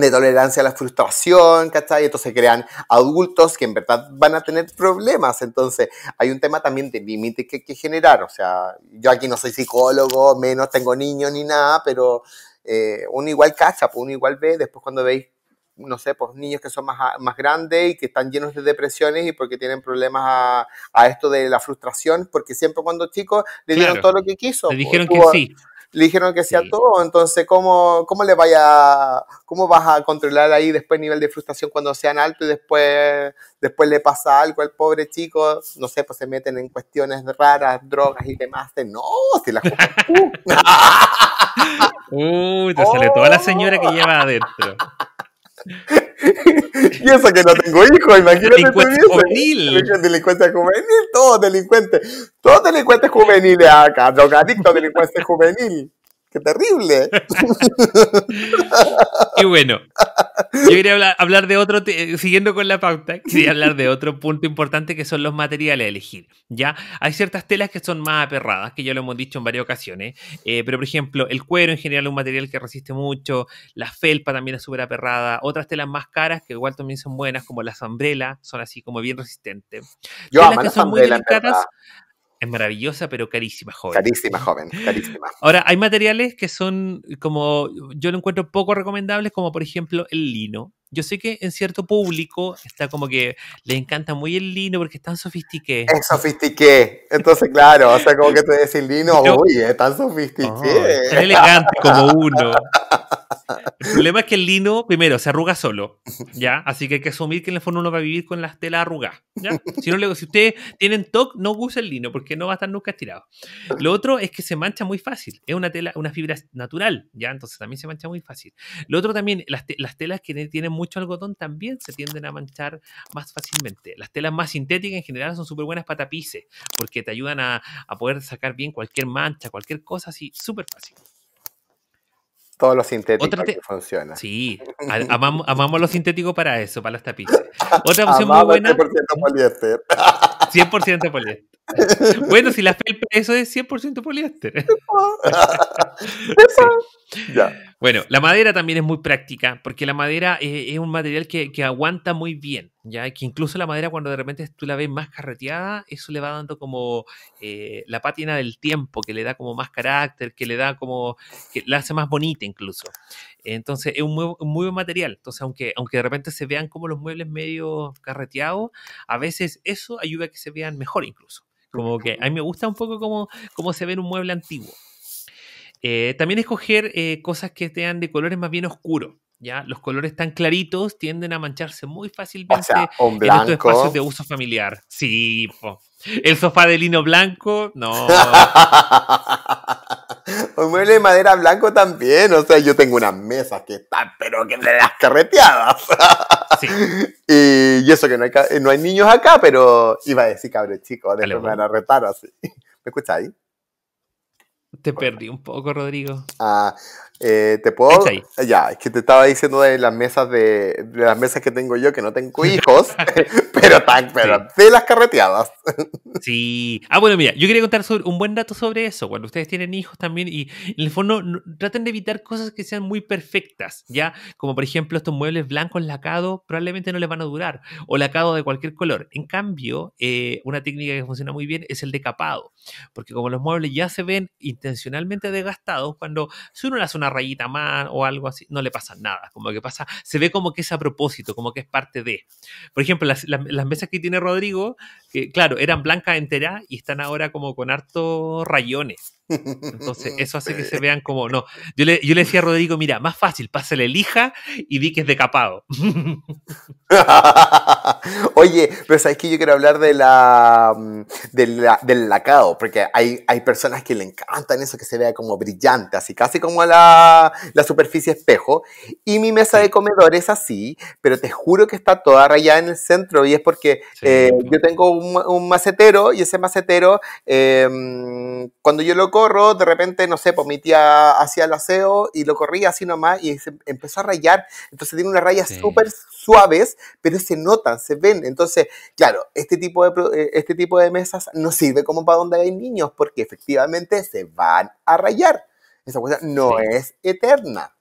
de tolerancia a la frustración, ¿cachai? Entonces crean adultos que en verdad van a tener problemas. Entonces hay un tema también de límite que hay que generar. O sea, yo aquí no soy psicólogo, menos tengo niños ni nada, pero eh, uno igual cacha, pues uno igual ve, después cuando veis, no sé, pues niños que son más, grandes y que están llenos de depresiones y porque tienen problemas a, esto de la frustración, porque siempre cuando chicos le dieron todo lo que quiso. Le pues, dijeron que sí le dijeron que sea todo, entonces ¿cómo, cómo le vaya, cómo vas a controlar ahí después el nivel de frustración cuando sean alto y después, después le pasa algo al pobre chico, no sé, pues se meten en cuestiones raras, drogas y demás, no, si la Uy, toda la señora que lleva adentro. y eso que no tengo hijo, imagínate. delincuente. juvenil. Delincuencia juvenil, todos delincuentes. Todos delincuentes juveniles acá, drogadicto delincuente juvenil. ¡Qué terrible! y bueno, yo quería hablar, hablar de otro, siguiendo con la pauta, quería hablar de otro punto importante que son los materiales a elegir. Ya hay ciertas telas que son más aperradas, que ya lo hemos dicho en varias ocasiones, eh, pero por ejemplo, el cuero en general es un material que resiste mucho, la felpa también es súper aperrada, otras telas más caras que igual también son buenas, como la sombrela, son así como bien resistentes. Yo telas que son muy delicadas. Es maravillosa, pero carísima, joven. Carísima, joven, carísima. Ahora, hay materiales que son como, yo lo encuentro poco recomendables, como por ejemplo el lino yo sé que en cierto público está como que le encanta muy el lino porque es tan sofistiqué. Es sofistiqué. Entonces, claro, o sea, como que te decís lino, uy, es tan sofistiqué. Oh, tan elegante como uno. El problema es que el lino, primero, se arruga solo, ¿ya? Así que hay que asumir que en el fondo uno va a vivir con las telas arrugadas, ¿ya? Si, no, si ustedes tienen TOC, no usen el lino porque no va a estar nunca estirado. Lo otro es que se mancha muy fácil. Es una tela, una fibra natural, ¿ya? Entonces también se mancha muy fácil. Lo otro también, las, las telas que tienen mucho algodón también se tienden a manchar más fácilmente. Las telas más sintéticas en general son súper buenas para tapices, porque te ayudan a, poder sacar bien cualquier mancha, cualquier cosa así, súper fácil. Todo lo sintético funciona. Sí, amamos, lo sintético para eso, para las tapices. Otra opción muy buena. 100% ¿Mm? poliéster. 100% poliéster. Bueno, si la felpa, eso es 100% poliéster. eso Ya. Bueno, la madera también es muy práctica, porque la madera es, un material que, aguanta muy bien, ya que incluso la madera cuando de repente tú la ves más carreteada, eso le va dando como eh, la pátina del tiempo, que le da como más carácter, que le da como, que la hace más bonita incluso. Entonces es un muy, buen material, entonces aunque, aunque de repente se vean como los muebles medio carreteados, a veces eso ayuda a que se vean mejor incluso. Como que a mí me gusta un poco como cómo se ve en un mueble antiguo. Eh, también escoger eh, cosas que sean de colores más bien oscuros. ¿ya? Los colores tan claritos tienden a mancharse muy fácilmente en estos espacios de uso familiar. Sí, el sofá de lino blanco, no. un mueble de madera blanco también, o sea, yo tengo unas mesas que están, pero que de las carreteadas. Y, eso que no hay, niños acá, pero iba a decir, cabrón, chicos, después me van a retar así. ¿Me escucháis? Te perdí un poco, Rodrigo. Ah, eh, te puedo. Eh, ya, es que te estaba diciendo de las mesas de, las mesas que tengo yo, que no tengo hijos, pero tan, de las carreteadas. sí. Ah, bueno, mira, yo quería contar un buen dato sobre eso. Cuando ustedes tienen hijos también, y en el fondo traten de evitar cosas que sean muy perfectas, ¿ya? Como por ejemplo, estos muebles blancos lacados probablemente no les van a durar, o lacado de cualquier color. En cambio, eh, una técnica que funciona muy bien es el decapado. Porque como los muebles ya se ven intencionalmente desgastados, cuando si uno le hace una rayita más o algo así, no le pasa nada. Como que pasa, se ve como que es a propósito, como que es parte de. Por ejemplo, las, mesas que tiene Rodrigo, que claro, eran blancas enteras y están ahora como con hartos rayones. Entonces, eso hace que se vean como. No, yo le, yo le decía a Rodrigo, mira, más fácil, pásale lija y di que es decapado. Oye, pero sabes que yo quiero hablar mm, de la, del lacado, porque hay, hay personas que le encantan eso que se vea como brillante, así casi como la, la superficie espejo. Y mi mesa de comedor es así, pero te juro que está toda rayada en el centro y es porque eh, yo tengo un, macetero y ese macetero, eh, mm, cuando yo lo de repente, no sé, pues mi tía hacía el aseo y lo corría así nomás y empezó a rayar. Entonces tiene unas rayas súper suaves, pero se notan, se ven. Entonces, claro, este tipo de, eh, este tipo de mesas no sirve como para donde hay niños porque efectivamente se van a rayar. Esa cosa no es eterna.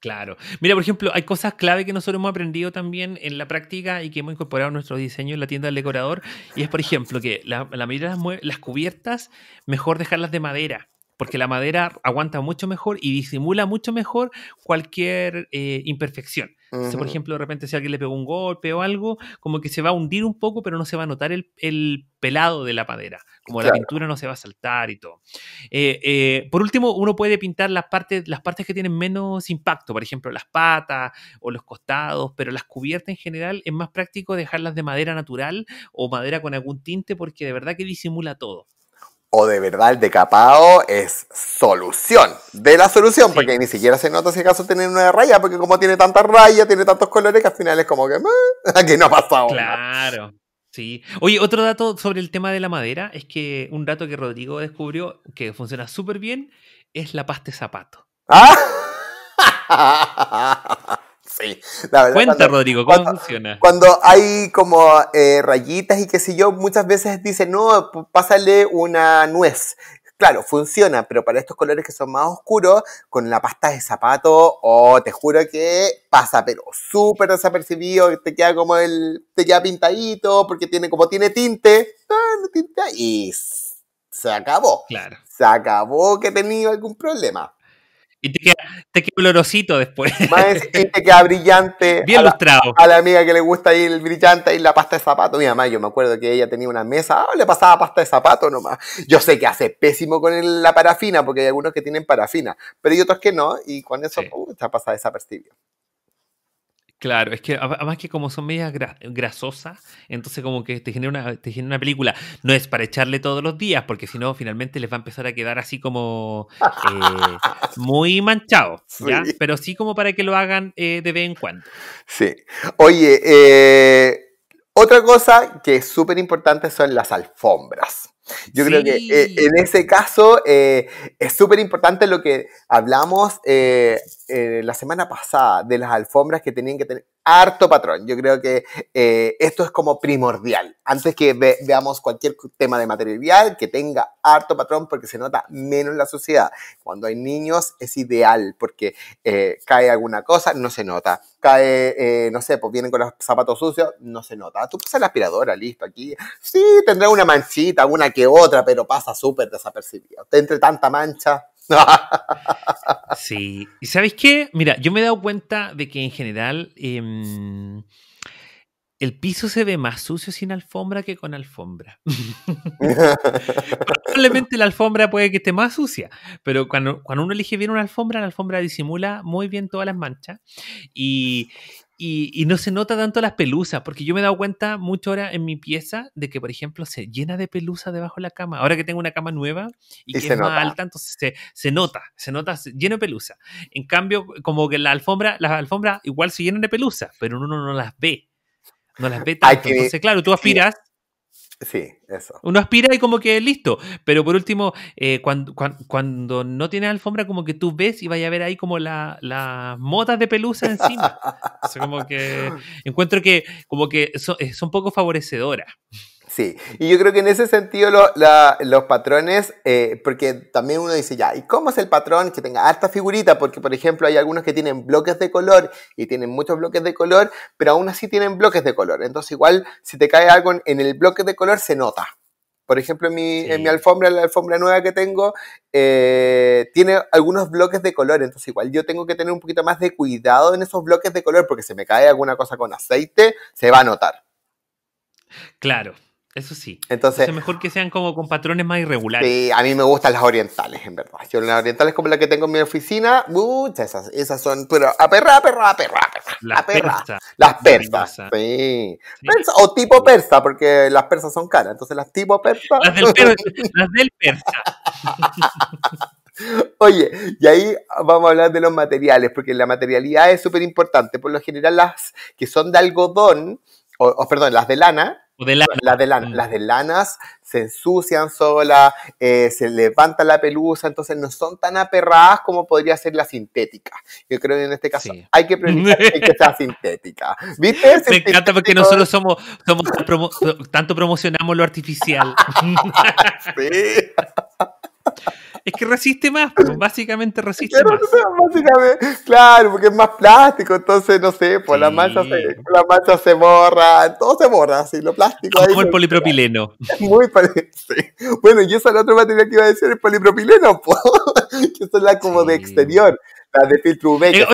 Claro. Mira, por ejemplo, hay cosas clave que nosotros hemos aprendido también en la práctica y que hemos incorporado en nuestro diseño en la tienda del decorador. Y es, por ejemplo, que la, las, cubiertas, mejor dejarlas de madera porque la madera aguanta mucho mejor y disimula mucho mejor cualquier eh, imperfección. por ejemplo, de repente si alguien le pegó un golpe o algo, como que se va a hundir un poco, pero no se va a notar el, pelado de la madera, como la pintura no se va a saltar y todo. Eh, eh, por último, uno puede pintar las partes, las partes que tienen menos impacto, por ejemplo, las patas o los costados, pero las cubiertas en general es más práctico dejarlas de madera natural o madera con algún tinte porque de verdad que disimula todo o de verdad el decapado es solución de la solución, porque ni siquiera se nota si acaso tener una raya, porque como tiene tantas rayas, tiene tantos colores que al final es como que aquí no ha pasado. Claro. Sí. Oye, otro dato sobre el tema de la madera es que un dato que Rodrigo descubrió que funciona súper bien es la pasta zapato. ¿Ah? sí. La verdad, Cuenta, Rodrigo, ¿cómo cuando, funciona? Cuando hay como eh, rayitas y qué sé yo, muchas veces dicen, no, pásale una nuez. Claro, funciona, pero para estos colores que son más oscuros, con la pasta de zapato, oh, te juro que pasa, pero súper desapercibido, te queda como el, te queda pintadito, porque tiene como tiene tinte, y se acabó. Claro. Se acabó que tenía algún problema. Y te queda, te olorosito después. y te queda brillante. Bien a a la amiga que le gusta ahí el brillante y la pasta de zapato. mira mamá, yo me acuerdo que ella tenía una mesa, ah, le pasaba pasta de zapato nomás. Yo sé que hace pésimo con la parafina, porque hay algunos que tienen parafina, pero hay otros que no, y cuando eso sí. está pasada desapercibido. Claro, es que además que como son medias grasosas, entonces como que te genera, una, una película. No es para echarle todos los días, porque si no, finalmente les va a empezar a quedar así como eh, muy manchado, Pero sí como para que lo hagan eh, de vez en cuando. Sí. Oye, eh, otra cosa que es súper importante son las alfombras. Yo creo que eh, en ese caso eh, es súper importante lo que hablamos eh, la semana pasada de las alfombras que tenían que tener harto patrón. Yo creo que esto es como primordial. Antes que veamos cualquier tema de material, que tenga harto patrón porque se nota menos la suciedad. Cuando hay niños es ideal porque cae alguna cosa, no se nota. Cae, no sé, pues vienen con los zapatos sucios, no se nota. Tú pasas la aspiradora, listo, aquí. Sí, tendrá una manchita, alguna otra, pero pasa súper desapercibida. Entre tanta mancha. sí. ¿Y sabéis qué? Mira, yo me he dado cuenta de que en general em, el piso se ve más sucio sin alfombra que con alfombra. Probablemente la alfombra puede que esté más sucia, pero cuando, cuando uno elige bien una alfombra, la alfombra disimula muy bien todas las manchas. Y, y, no se nota tanto las pelusas, porque yo me he dado cuenta mucho ahora en mi pieza de que, por ejemplo, se llena de pelusa debajo de la cama. Ahora que tengo una cama nueva y, que es más alta, entonces se, nota, se nota se, lleno de pelusa. En cambio, como que la alfombra, las alfombras igual se llenan de pelusa, pero uno no las ve. No las ve tanto. entonces, claro, tú aspiras, Sí, eso. Uno aspira y como que listo. Pero por último, eh, cuando, no tienes alfombra, como que tú ves y vaya a ver ahí como las motas de pelusa encima. como que encuentro que como que son, eh, son poco favorecedoras. Sí, y yo creo que en ese sentido los patrones, eh, porque también uno dice, ya, ¿y cómo es el patrón que tenga harta figurita? Porque, por ejemplo, hay algunos que tienen bloques de color y tienen muchos bloques de color, pero aún así tienen bloques de color. Entonces, igual, si te cae algo en, el bloque de color, se nota. Por ejemplo, en mi, alfombra, la alfombra nueva que tengo, eh, tiene algunos bloques de color. Entonces, igual yo tengo que tener un poquito más de cuidado en esos bloques de color, porque si me cae alguna cosa con aceite, se va a notar. Claro, eso sí. Entonces, mejor que sean como con patrones más irregulares. Sí, a mí me gustan las orientales, en verdad. Yo las orientales como las que tengo en mi oficina, muchas esas, son, pero a perra, a perra, a perra, a perra. Las persas. Las persas, sí. o tipo persa, porque las persas son caras. Entonces las tipo persa. Las del, persa. Oye, y ahí vamos a hablar de los materiales, porque la materialidad es súper importante. Por lo general, las que son de algodón, o perdón, las de lana, o de lana. La de mm. Las de lanas se ensucian sola, eh, se levanta la pelusa, entonces no son tan aperradas como podría ser la sintética. Yo creo que en este caso hay que priorizar que sintética. ¿Viste? Me encanta porque nosotros somos, tanto promocionamos lo artificial. sí. Es que resiste más, pues, básicamente resiste más. claro, porque es más plástico, entonces no sé, pues la, mancha se, la se borra, todo se borra, así, lo plástico. Como el polipropileno. muy parecido. Bueno, y esa es la otra materia que iba a decir, el polipropileno, pues, que es la como de exterior, la de filtro UV. Eh,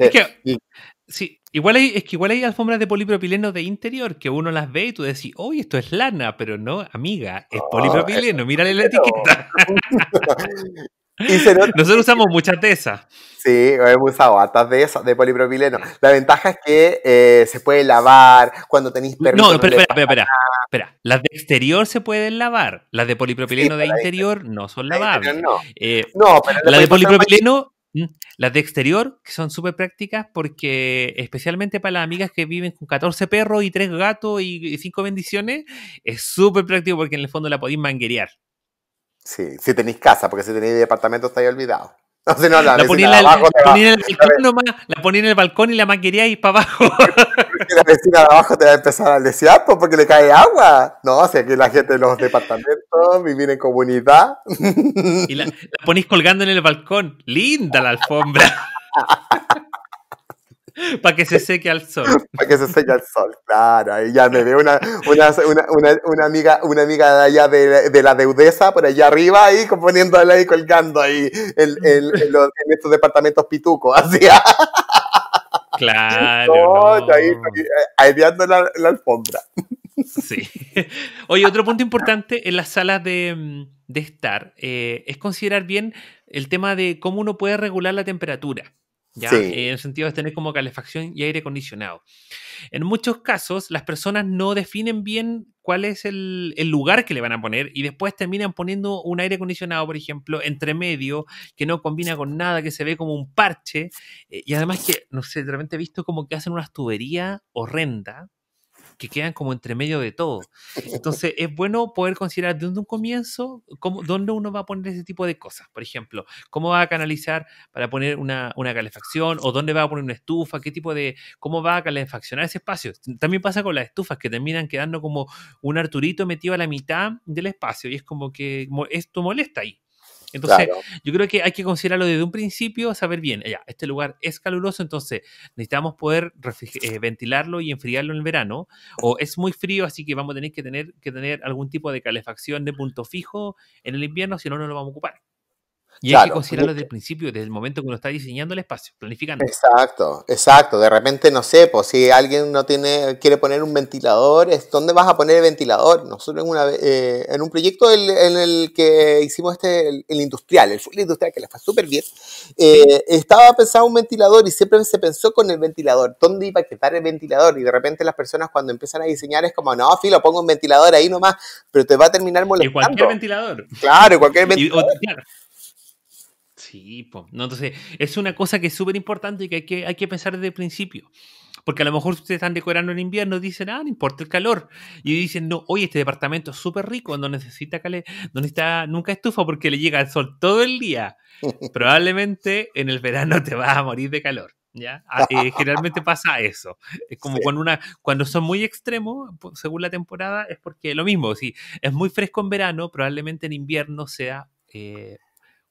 eh, sí, Igual hay, es que igual hay alfombras de polipropileno de interior que uno las ve y tú decís, ¡Uy, esto es lana, pero no, amiga, es ah, polipropileno, eh, mírale la etiqueta. Nosotros usamos mucha de esas. Sí, hemos usado atas de esas, de polipropileno. La ventaja es que eh, se puede lavar cuando tenéis No, espera, espera, espera, Las de exterior se pueden lavar. Las de polipropileno de interior no son lavables. No. Eh, no, las de polipropileno las de exterior, que son súper prácticas porque especialmente para las amigas que viven con 14 perros y 3 gatos y 5 bendiciones, es súper práctico porque en el fondo la podéis manguerear. Sí, si tenéis casa, porque si tenéis departamento estáis olvidados. No, si no, la, la ponía en, el balcón la ponía en el balcón y la maquería y para abajo. la vecina de abajo te va a empezar a desear ah, pues, porque le cae agua. No, o sea, que la gente de los departamentos, vivir en comunidad. Y la, la ponís colgando en el balcón. Linda la alfombra. Para que se seque al sol. Para que se seque al sol, claro. Ahí ya me veo una, una, una, una, amiga, una amiga de allá de, de, la deudesa, por allá arriba, ahí componiéndola y colgando ahí en, estos departamentos pitucos, así. Claro. Ahí, eh, la, alfombra. Sí. Oye, otro punto importante en las salas de, mm, de estar eh, es considerar bien el tema de cómo uno puede regular la temperatura en el sentido de tener como calefacción y aire acondicionado. En muchos casos, las personas no definen bien cuál es el, lugar que le van a poner y después terminan poniendo un aire acondicionado, por ejemplo, entre medio, que no combina con nada, que se ve como un parche. Eh, y además que, no sé, de he visto como que hacen una tuberías horrenda que quedan como entre medio de todo. Entonces, es bueno poder considerar desde un comienzo cómo, dónde uno va a poner ese tipo de cosas. Por ejemplo, cómo va a canalizar para poner una, una calefacción o dónde va a poner una estufa, qué tipo de, cómo va a calefaccionar ese espacio. También pasa con las estufas que terminan quedando como un Arturito metido a la mitad del espacio y es como que esto molesta ahí. Entonces, yo creo que hay que considerarlo desde un principio, saber bien, ya, este lugar es caluroso, entonces necesitamos poder eh, ventilarlo y enfriarlo en el verano, o es muy frío, así que vamos a tener que tener, que tener algún tipo de calefacción de punto fijo en el invierno, si no, no lo vamos a ocupar. Y hay que considerarlo desde el principio, desde el momento que uno está diseñando el espacio, planificando. Exacto, exacto. De repente, no sé, pues si alguien no tiene, quiere poner un ventilador, ¿dónde vas a poner el ventilador? Nosotros en, una, eh, en un proyecto en el que hicimos este, el, industrial, el full industrial, que le fue súper bien, eh, estaba pensado un ventilador y siempre se pensó con el ventilador, ¿dónde iba a quedar el ventilador? Y de repente las personas cuando empiezan a diseñar es como, no, filo, pongo un ventilador ahí nomás, pero te va a terminar molestando. Y cualquier ventilador. Claro, cualquier ventilador. Sí, No, entonces, es una cosa que es súper importante y que hay, que hay que pensar desde el principio. Porque a lo mejor ustedes están decorando en invierno, dicen, ah, no importa el calor. Y dicen, no, hoy este departamento es súper rico, no necesita no necesita nunca estufa porque le llega el sol todo el día. Probablemente en el verano te vas a morir de calor. ¿ya? Ah, eh, generalmente pasa eso. Es como cuando, una, cuando son muy extremos, según la temporada, es porque lo mismo. Si es muy fresco en verano, probablemente en invierno sea eh,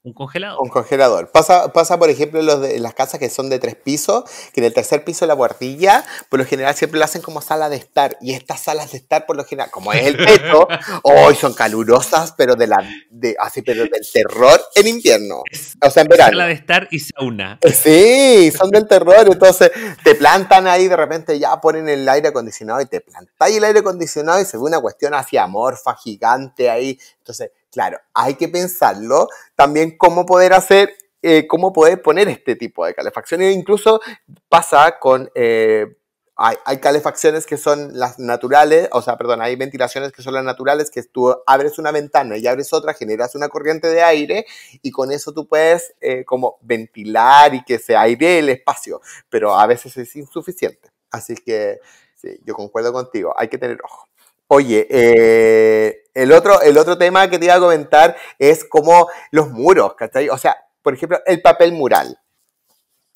un congelador. Un congelador. Pasa, pasa por ejemplo, los de, las casas que son de tres pisos, que en el tercer piso la guardilla, por lo general siempre lo hacen como sala de estar. Y estas salas de estar, por lo general, como es el techo, hoy son calurosas, pero de la de, del terror en invierno. O sea, en verano. Sala de estar y sauna. Eh, sí, son del terror. Entonces, te plantan ahí, de repente ya ponen el aire acondicionado y te ahí el aire acondicionado y se ve una cuestión hacia amorfa, gigante ahí. Entonces, Claro, hay que pensarlo también cómo poder hacer, eh, cómo poder poner este tipo de calefacción. E incluso pasa con... Eh, hay, hay, calefacciones que son las naturales, o sea, perdón, hay ventilaciones que son las naturales, que tú abres una ventana y abres otra, generas una corriente de aire y con eso tú puedes eh, como ventilar y que se aire el espacio, pero a veces es insuficiente. Así que sí, yo concuerdo contigo, hay que tener ojo. Oye, eh, el, otro, el otro tema que te iba a comentar es como los muros, ¿cachai? O sea, por ejemplo, el papel mural.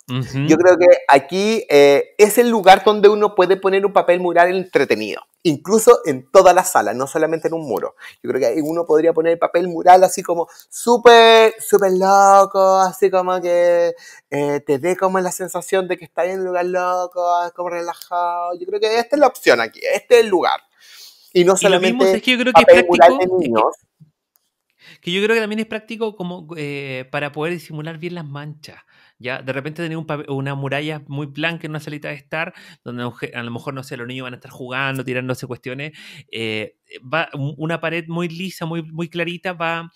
Yo creo que aquí eh, es el lugar donde uno puede poner un papel mural entretenido, incluso en toda la sala, no solamente en un muro. Yo creo que ahí uno podría poner el papel mural así como súper, súper loco, así como que eh, te dé como la sensación de que estás en un lugar loco, como relajado. Yo creo que esta es la opción aquí, este es el lugar. Y no solamente es que yo creo que es práctico, Que, yo creo que también es práctico como eh, para poder disimular bien las manchas. ¿ya? De repente tener una muralla muy blanca en una salita de estar, donde a lo mejor, no sé, los niños van a estar jugando, tirándose cuestiones, eh, una pared muy lisa, muy, muy clarita, va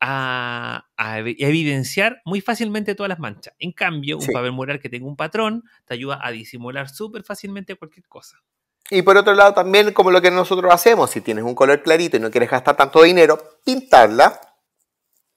a, evidenciar muy fácilmente todas las manchas. En cambio, un papel mural que tenga un patrón te ayuda a disimular súper fácilmente cualquier cosa. Y por otro lado, también como lo que nosotros hacemos, si tienes un color clarito y no quieres gastar tanto dinero, pintarla.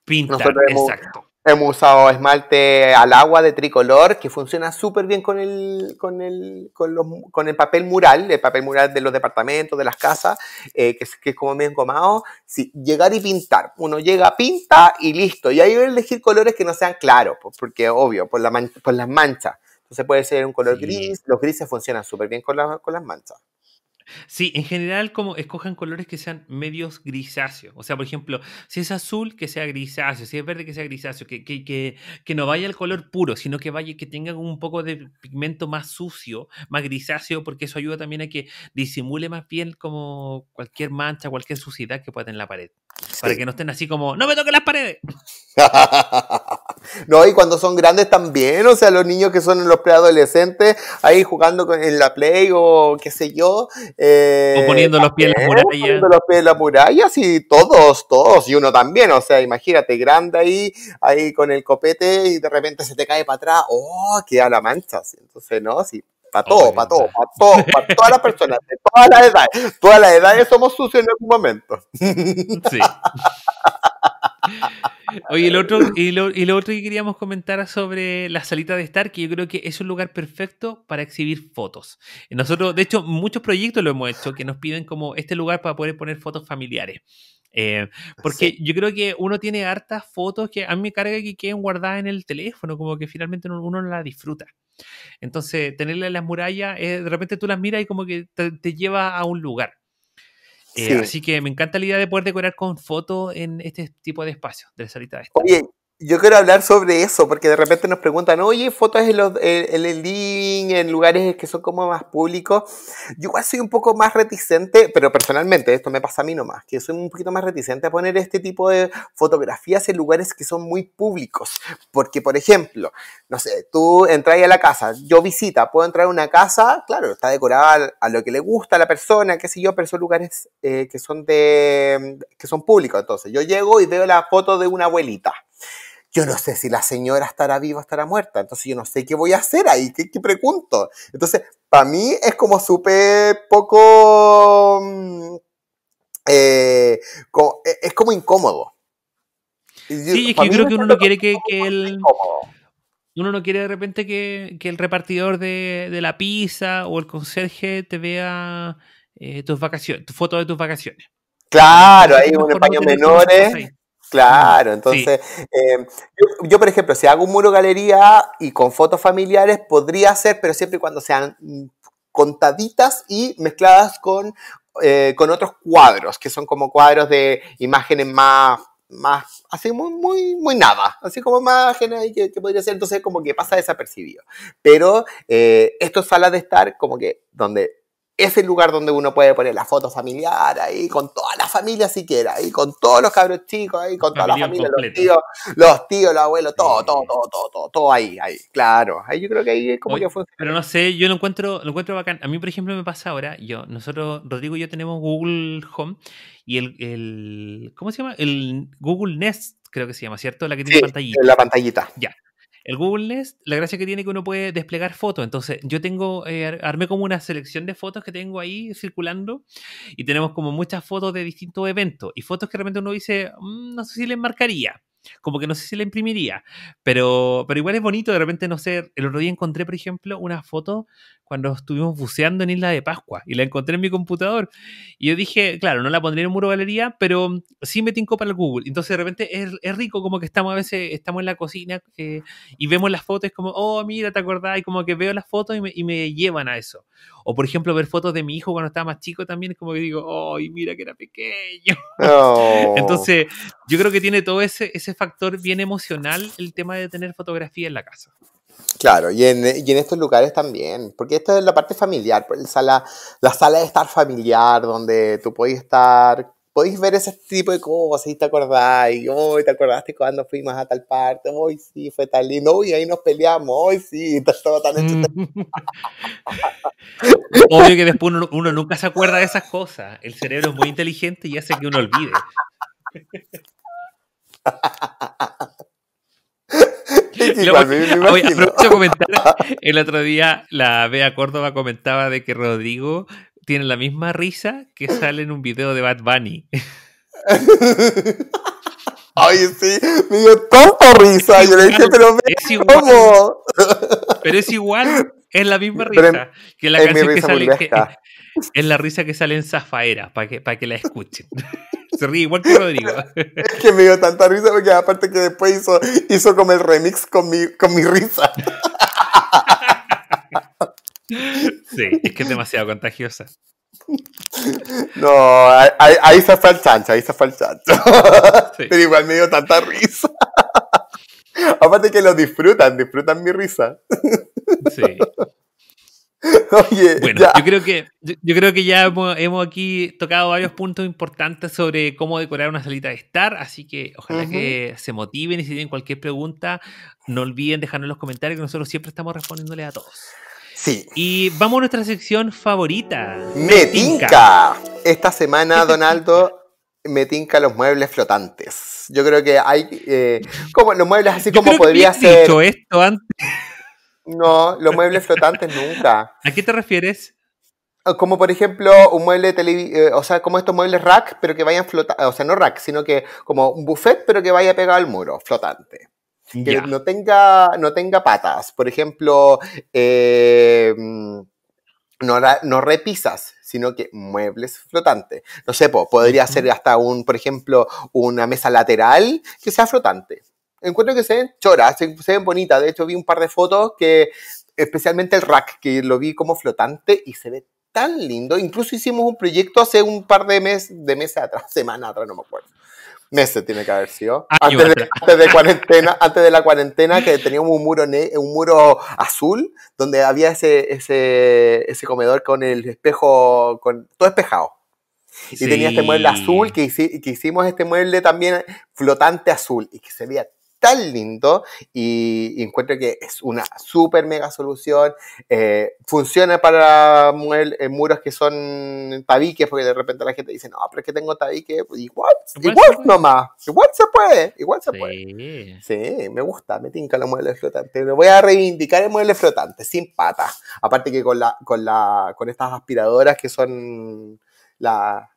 Pintar, exacto. Hemos usado esmalte al agua de tricolor que funciona súper bien con el, con, el, con, el papel mural, el papel mural de los departamentos, de las casas, eh, que, es, como bien engomado. Si llegar y pintar. Uno llega, pinta y listo. Y ahí voy a elegir colores que no sean claros, porque obvio, por, la por las manchas. Entonces puede ser un color gris, los grises funcionan súper bien con, con las manchas. Sí, en general como escojan colores que sean medios grisáceos. O sea, por ejemplo, si es azul, que sea grisáceo, si es verde, que sea grisáceo, que, que, no vaya el color puro, sino que vaya, que tenga un poco de pigmento más sucio, más grisáceo, porque eso ayuda también a que disimule más bien como cualquier mancha, cualquier suciedad que pueda tener la pared. Para que no estén así como, ¡no me toquen las paredes! No, y cuando son grandes también, o sea, los niños que son los preadolescentes, ahí jugando en la Play o qué sé yo. Eh, o poniendo los pies en la muralla. Poniendo los pies en la muralla, todos, todos, y uno también, o sea, imagínate, grande ahí, ahí con el copete y de repente se te cae para atrás, oh, queda la mancha, entonces, no, sí. Para todo, para todo, para todo, para todas las personas, de todas las edades. Todas las edades somos sucios en algún momento. Sí. Oye, y lo, otro que queríamos comentar sobre la salita de estar, que yo creo que es un lugar perfecto para exhibir fotos. Nosotros, de hecho, muchos proyectos lo hemos hecho que nos piden como este lugar para poder poner fotos familiares. Eh, porque yo creo que uno tiene hartas fotos que a mí me carga que queden guardadas en el teléfono, como que finalmente uno, no las disfruta. Entonces, tenerle las murallas, eh, de repente tú las miras y como que te, lleva a un lugar. Eh, así que me encanta la idea de poder decorar con fotos en este tipo de espacios de salita esta yo quiero hablar sobre eso, porque de repente nos preguntan, oye, fotos en, el living, en lugares que son como más públicos. Yo igual soy un poco más reticente, pero personalmente, esto me pasa a mí nomás, que soy un poquito más reticente a poner este tipo de fotografías en lugares que son muy públicos. Porque, por ejemplo, no sé, tú entras a la casa, yo visita, puedo entrar a una casa, claro, está decorada a lo que le gusta a la persona, qué sé yo, pero son lugares eh, que, son de, que son públicos. Entonces, yo llego y veo la foto de una abuelita yo no sé si la señora estará viva o estará muerta, entonces yo no sé qué voy a hacer ahí, qué, qué pregunto. Entonces, para mí es como súper poco... Mm, eh, e, es como incómodo. Sí, es que yo creo que uno no quiere que, el... Uno no quiere de repente que, el repartidor de, la pizza o el conserje te vea eh, tus vacaciones, tu foto de tus vacaciones. Claro, ahí un español menores. Claro, entonces em, yo, por ejemplo, si hago un muro galería y con fotos familiares podría ser, pero siempre y cuando sean mm, contaditas y mezcladas con, eh, con otros cuadros, que son como cuadros de imágenes más, más así muy, muy, muy nada, así como imágenes que, que podría ser, entonces como que pasa desapercibido. Pero eh, esto es de estar como que donde es el lugar donde uno puede poner la foto familiar ahí, con toda la familia siquiera, ahí, con todos los cabros chicos, ahí, con toda la familia, los tíos, los tíos, los abuelos, todo, todo, todo, todo, todo, ahí, ahí, claro. Ahí yo creo que ahí es como yo fui. Pero no sé, yo lo encuentro, lo encuentro bacán. A mí, por ejemplo, me pasa ahora, yo, nosotros, Rodrigo y yo tenemos Google Home y el, el ¿cómo se llama? El Google Nest, creo que se llama, ¿cierto? La que tiene sí, pantallita. La pantallita. Ya. El Google Nest, la gracia que tiene es que uno puede desplegar fotos. Entonces, yo tengo, eh, armé como una selección de fotos que tengo ahí circulando y tenemos como muchas fotos de distintos eventos y fotos que realmente uno dice, mm, no sé si le marcaría Como que no sé si le imprimiría, pero, pero igual es bonito. De repente, no sé, el otro día encontré, por ejemplo, una foto cuando estuvimos buceando en Isla de Pascua y la encontré en mi computador. Y yo dije, claro, no la pondría en un muro galería, pero mm, sí me tincó para el Google. Entonces de repente es, es rico como que estamos a veces, estamos en la cocina eh, y vemos las fotos, como, oh, mira, ¿te acordás? Y como que veo las fotos y me, y me, llevan a eso. O por ejemplo, ver fotos de mi hijo cuando estaba más chico también, es como que digo, oh, mira que era pequeño. Entonces yo creo que tiene todo ese, ese factor bien emocional el tema de tener fotografía en la casa. Claro, y en, estos lugares también, porque esta es la parte familiar, pues, la sala, la sala de estar familiar, donde tú podés estar, podés ver ese tipo de cosas y te acordás, y hoy te acordaste cuando fuimos a tal parte, hoy sí, fue tan lindo, y ahí nos peleamos, hoy sí, estaba tan hecho. Mm. Obvio que después uno, uno nunca se acuerda de esas cosas, el cerebro es muy inteligente y hace que uno olvide. el otro día la Bea Córdoba comentaba de que Rodrigo tiene la misma risa que sale en un video de Bad Bunny. Ay, sí, me dio tanta risa. Yo le dije, pero es igual, ¿cómo? Pero es igual, es la misma risa que la canción que sale. la risa que sale en Zafaera, para que, para que la escuchen. Se ríe igual que Rodrigo. es que me dio tanta risa porque aparte que después hizo, hizo como el remix con mi, con mi risa. sí, es que es demasiado contagiosa. No, ahí, está se fue el chancho, ahí se fue el chancho. Pero igual me dio tanta risa. Aparte que lo disfrutan, disfrutan mi risa. Sí. Oye, bueno, yo creo que yo, creo que ya hemos, aquí tocado varios puntos importantes sobre cómo decorar una salita de estar, así que ojalá que se motiven y si tienen cualquier pregunta, no olviden dejarnos en los comentarios que nosotros siempre estamos respondiéndole a todos. Sí. Y vamos a nuestra sección favorita. Me Esta semana, Donaldo, me los muebles flotantes. Yo creo que hay eh, como los muebles así como podría ser. Dicho esto antes. No, los muebles flotantes nunca. ¿A qué te refieres? Ah, como por ejemplo un mueble, eh, o sea, como estos muebles rack, pero que vayan flotando, o sea, no rack, sino que como un buffet, pero que vaya pegado al muro, flotante. Que no, tenga, no tenga patas. Por ejemplo, eh, mm, no, repisas, sino que muebles flotantes. No sé, podría ser hasta un, por ejemplo, una mesa lateral que sea flotante encuentro que se ven choras, se, ven bonitas. De hecho, vi un par de fotos que, especialmente el rack, que lo vi como flotante y se ve tan lindo. Incluso hicimos un proyecto hace un par de meses, de meses atrás, semana atrás, no me acuerdo. Meses tiene que haber sido. antes de, antes de la cuarentena, que teníamos un muro, un muro azul, donde había ese, ese, ese comedor con el espejo, con todo espejado. Y tenía este mueble azul, que, que hicimos este mueble también flotante azul, y que se veía tan lindo y, encuentro que es una súper mega solución. Eh, funciona para eh, muros que son tabiques, porque de repente la gente dice, no, pero es que tengo tabique. Pues igual, igual, igual se puede, igual se puede. Sí, me gusta, me tinca los muebles flotantes. Me voy a reivindicar el mueble flotante, sin patas. Aparte que con, la, con, la, con estas aspiradoras que son la,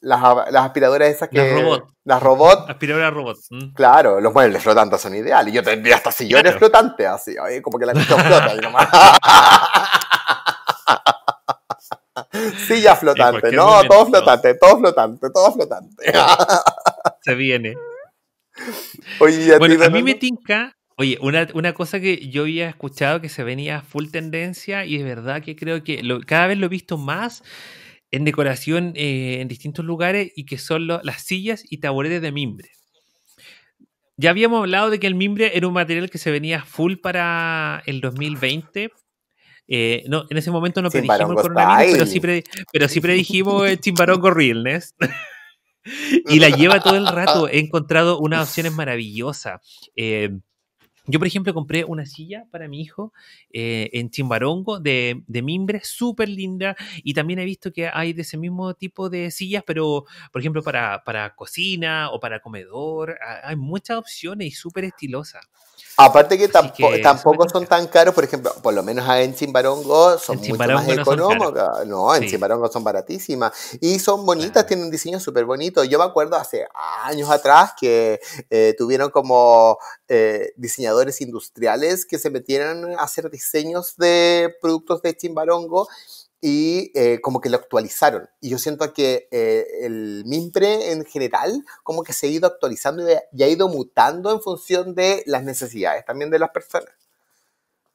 las, aspiradoras esas que. Las robots Las robot. Aspiradoras robots. Claro, los muebles flotantes son ideales. Yo tendría hasta sillones flotantes, así, como que la gente flota y nomás. Silla flotante, no, todo flotante, todo flotante, todo flotante. Se viene. Oye, ¿a bueno, a mí me tinca Oye, una, una, cosa que yo había escuchado que se venía full tendencia y es verdad que creo que cada vez lo he visto más en decoración eh, en distintos lugares y que son las sillas y taburetes de mimbre. Ya habíamos hablado de que el mimbre era un material que se venía full para el 2020. Eh, no, en ese momento no predijimos el coronavirus, pero sí, predijimos el eh, y la lleva todo el rato. He encontrado unas opciones maravillosas. Yo, por ejemplo, compré una silla para mi hijo eh, en Chimbarongo de, mimbre, súper linda. Y también he visto que hay de ese mismo tipo de sillas, pero, por ejemplo, para, cocina o para comedor. Hay muchas opciones y súper estilosa. Aparte que, tampoco son tan caros, por ejemplo, por lo menos en Chimbarongo son mucho más económicas. No, en Chimbarongo son baratísimas. Y son bonitas, tienen un diseño súper bonito. Yo me acuerdo hace años atrás que eh, tuvieron como eh, industriales que se metieron a hacer diseños de productos de Chimbarongo y eh, como que lo actualizaron. Y yo siento que eh, el MIMPRE en general como que se ha ido actualizando y ha ido mutando en función de las necesidades también de las personas.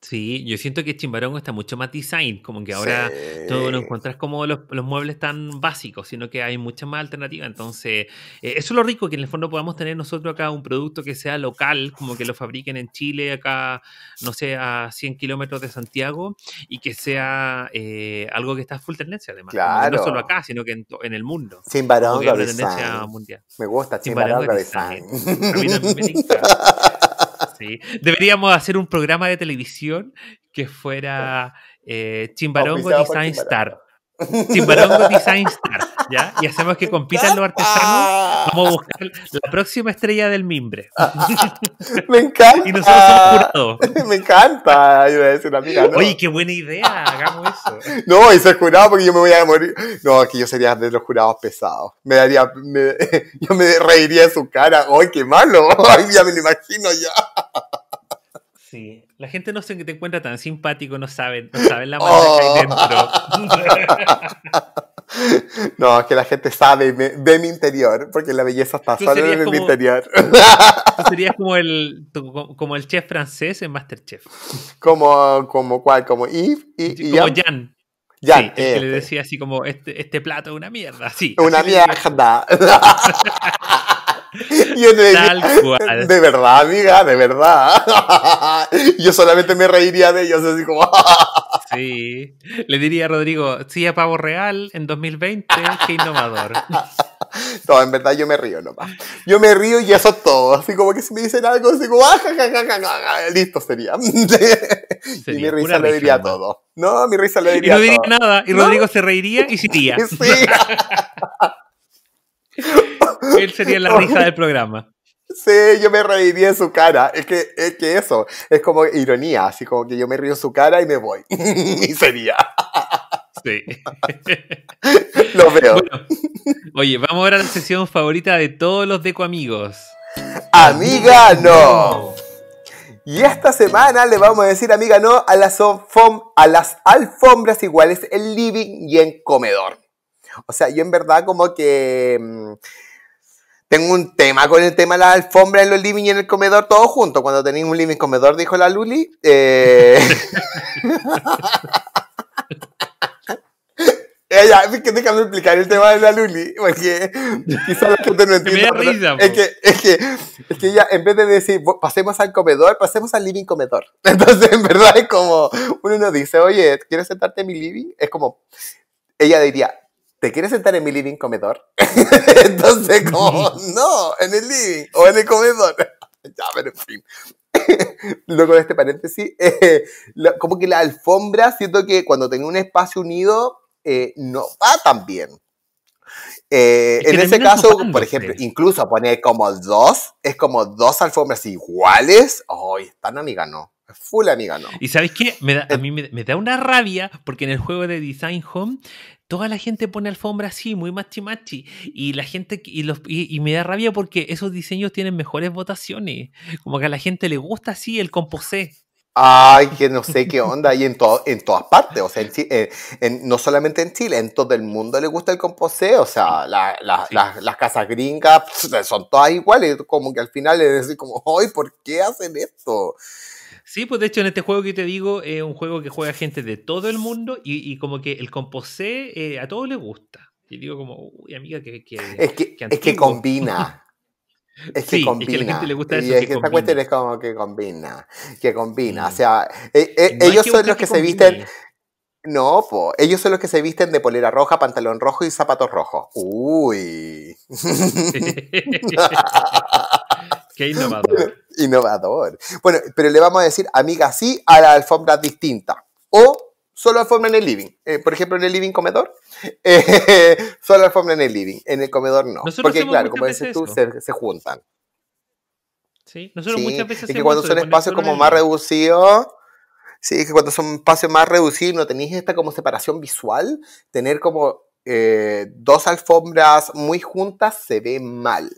Sí, yo siento que Chimbarongo está mucho más design, como que ahora tú no encuentras como los, muebles tan básicos, sino que hay muchas más alternativas. Entonces, eh, eso es lo rico, que en el fondo podamos tener nosotros acá un producto que sea local, como que lo fabriquen en Chile, acá, no sé, a 100 kilómetros de Santiago, y que sea eh, algo que está full tendencia, además. No solo acá, sino que en, el mundo. Chimbarongo design. Me gusta Chimbarongo, design. Deberíamos hacer un programa de televisión que fuera eh, Chimbarongo Design Star. Chimbarongo Design Star ¿ya? Y hacemos que compitan los artesanos. Ah. Vamos a buscar la próxima estrella del mimbre. Ah. Me encanta. Y nosotros somos jurados. Me encanta. voy a decir una Oye, qué buena idea. Hagamos eso. No, y ser jurado porque yo me voy a morir. No, que yo sería de los jurados pesados. Me daría. yo me reiría de su cara. ¡Ay, qué malo! Ay, ya me lo imagino ya. Sí, la gente no sé que te encuentra tan simpático, no saben no saben la manera que hay oh. dentro. No, es que la gente sabe de, mi interior, porque la belleza está solo en mi interior. Tú serías como el, como el chef francés en Masterchef. Como, como cuál, como Yves y, Como Jan. Jan. que le este. decía así como, este, este plato es una mierda, sí. Una mierda. Tal cual. De verdad, amiga, de verdad. Yo solamente me reiría de ellos, así como. Sí. Le diría a Rodrigo, sí a pavo real en 2020, qué innovador. No, en verdad yo me río más. Yo me río y eso es todo. Así como que si me dicen algo, así como, ah, listo sería. y mi risa le diría todo. No, mi risa le diría todo. Y no diría nada, y Rodrigo se reiría y se tía. Sí. Él sería la risa del programa. Sí, yo me reiría en su cara. Es que, que eso, es como ironía, así como que yo me río en su cara y me voy. y sería. Sí. Lo veo. oye, vamos ahora a la sesión favorita de todos los Deco amigos. Amiga no. Y esta semana le vamos a decir, amiga no, a las alfombras iguales en living y en comedor. O sea, yo en verdad como que mm, tengo un tema con el tema de la alfombra en los living y en el comedor, todo junto. Cuando tenéis un living comedor, dijo la Luli. Eh... Ella, es que déjame explicar el tema de la Luli, porque quizás la gente no entiende. es, que, es, que, es, que, ella, en vez de decir pasemos al comedor, pasemos al living comedor. Entonces, en verdad, es como uno nos dice, oye, ¿quieres sentarte en mi living? Es como, ella diría, ¿te quieres sentar en mi living comedor? Entonces, como, no, en el living o en el comedor. ya, pero en fin. Luego de este paréntesis, eh, como que la alfombra, siento que cuando tengo un espacio unido, eh, no va tan bien. Eh, en ese caso, por ejemplo, incluso poner como dos, es como dos alfombras iguales. ¡Ay, están amiga, no! full amiga, no. Y sabes qué? a mí me, da una rabia porque en el juego de Design Home toda la gente pone alfombra así, muy machi machi. Y la gente, y, los, y, me da rabia porque esos diseños tienen mejores votaciones. Como que a la gente le gusta así el composé. Ay, que no sé qué onda. Y en, todo, en todas partes, o sea, eh, en, no solamente en Chile, en todo el mundo le gusta el composé. O sea, la, las, las casas gringas son todas iguales. Como que al final es decir, como, hoy ¿por qué hacen esto? Sí, pues de hecho en este juego que te digo es un juego que juega gente de todo el mundo y, como que el composé eh, a todos le gusta. Y digo como, uy amiga, que... es, que, combina. Es que combina. Es que a la gente le gusta eso, es que, cuestión es como que combina. Que combina. O mm. sea, e, e, ellos son los que, se visten. No, po. ellos son los que se visten de polera roja, pantalón rojo y zapatos rojos. Uy. Qué innovador. innovador. Bueno, pero le vamos a decir amiga sí a la alfombra distinta. O solo alfombra en el living. Eh, por ejemplo, en el living comedor, eh, solo alfombra en el living. En el comedor no. Porque claro, como dices tú, se, juntan. Sí, nosotros muchas veces. Es que cuando son espacios como más reducidos, sí, que cuando son espacios más reducidos no tenéis esta como separación visual, tener como eh, dos alfombras muy juntas se ve mal.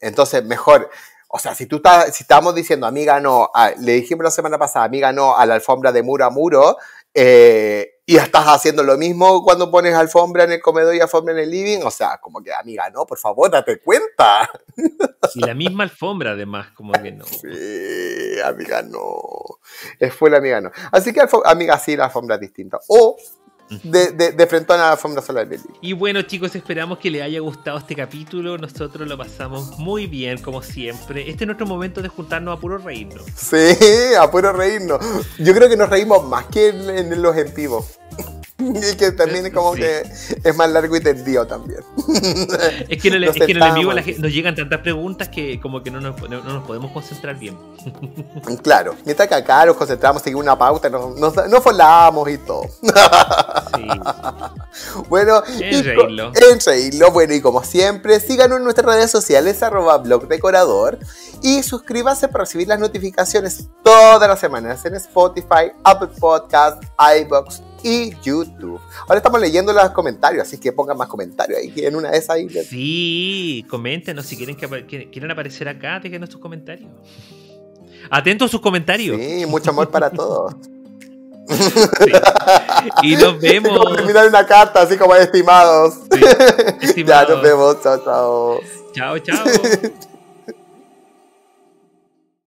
Entonces, mejor o sea, si tú estás, si estamos diciendo, amiga, no, le dijimos la semana pasada, amiga, no, a la alfombra de muro a muro, eh, y estás haciendo lo mismo cuando pones alfombra en el comedor y alfombra en el living, o sea, como que, amiga, no, por favor, date cuenta. Y la misma alfombra, además, como que no. Sí, amiga, no. Es la amiga, no. Así que, amiga, sí, la alfombra es distinta. O de, frente a la alfombra solar Y bueno, chicos, esperamos que les haya gustado este capítulo. Nosotros lo pasamos muy bien, como siempre. Este es nuestro momento de juntarnos a puro reírnos. Sí, a puro reírnos. Yo creo que nos reímos más que en, en los en vivo. y que también como que es más largo y tendido también. Es que en el, nos llegan tantas preguntas que como que no nos, podemos concentrar bien. Claro, mientras que acá nos concentramos, seguimos una pauta, nos, nos, y todo. Sí. Bueno, en Reírlo. Bueno, y como siempre, síganos en nuestras redes sociales, arroba blogdecorador, y suscríbanse para recibir las notificaciones todas las semanas en Spotify, Apple Podcasts, iBox, y YouTube. Ahora estamos leyendo los comentarios, así que pongan más comentarios ahí, en una de esas ahí. Sí, coméntenos si quieren, que, aparecer acá, déjenos sus comentarios. Atentos a sus comentarios. Sí, mucho amor para todos. Y nos vemos. terminar una carta, así como estimados. estimados. Ya nos vemos. Chao, chao. Chao, chao.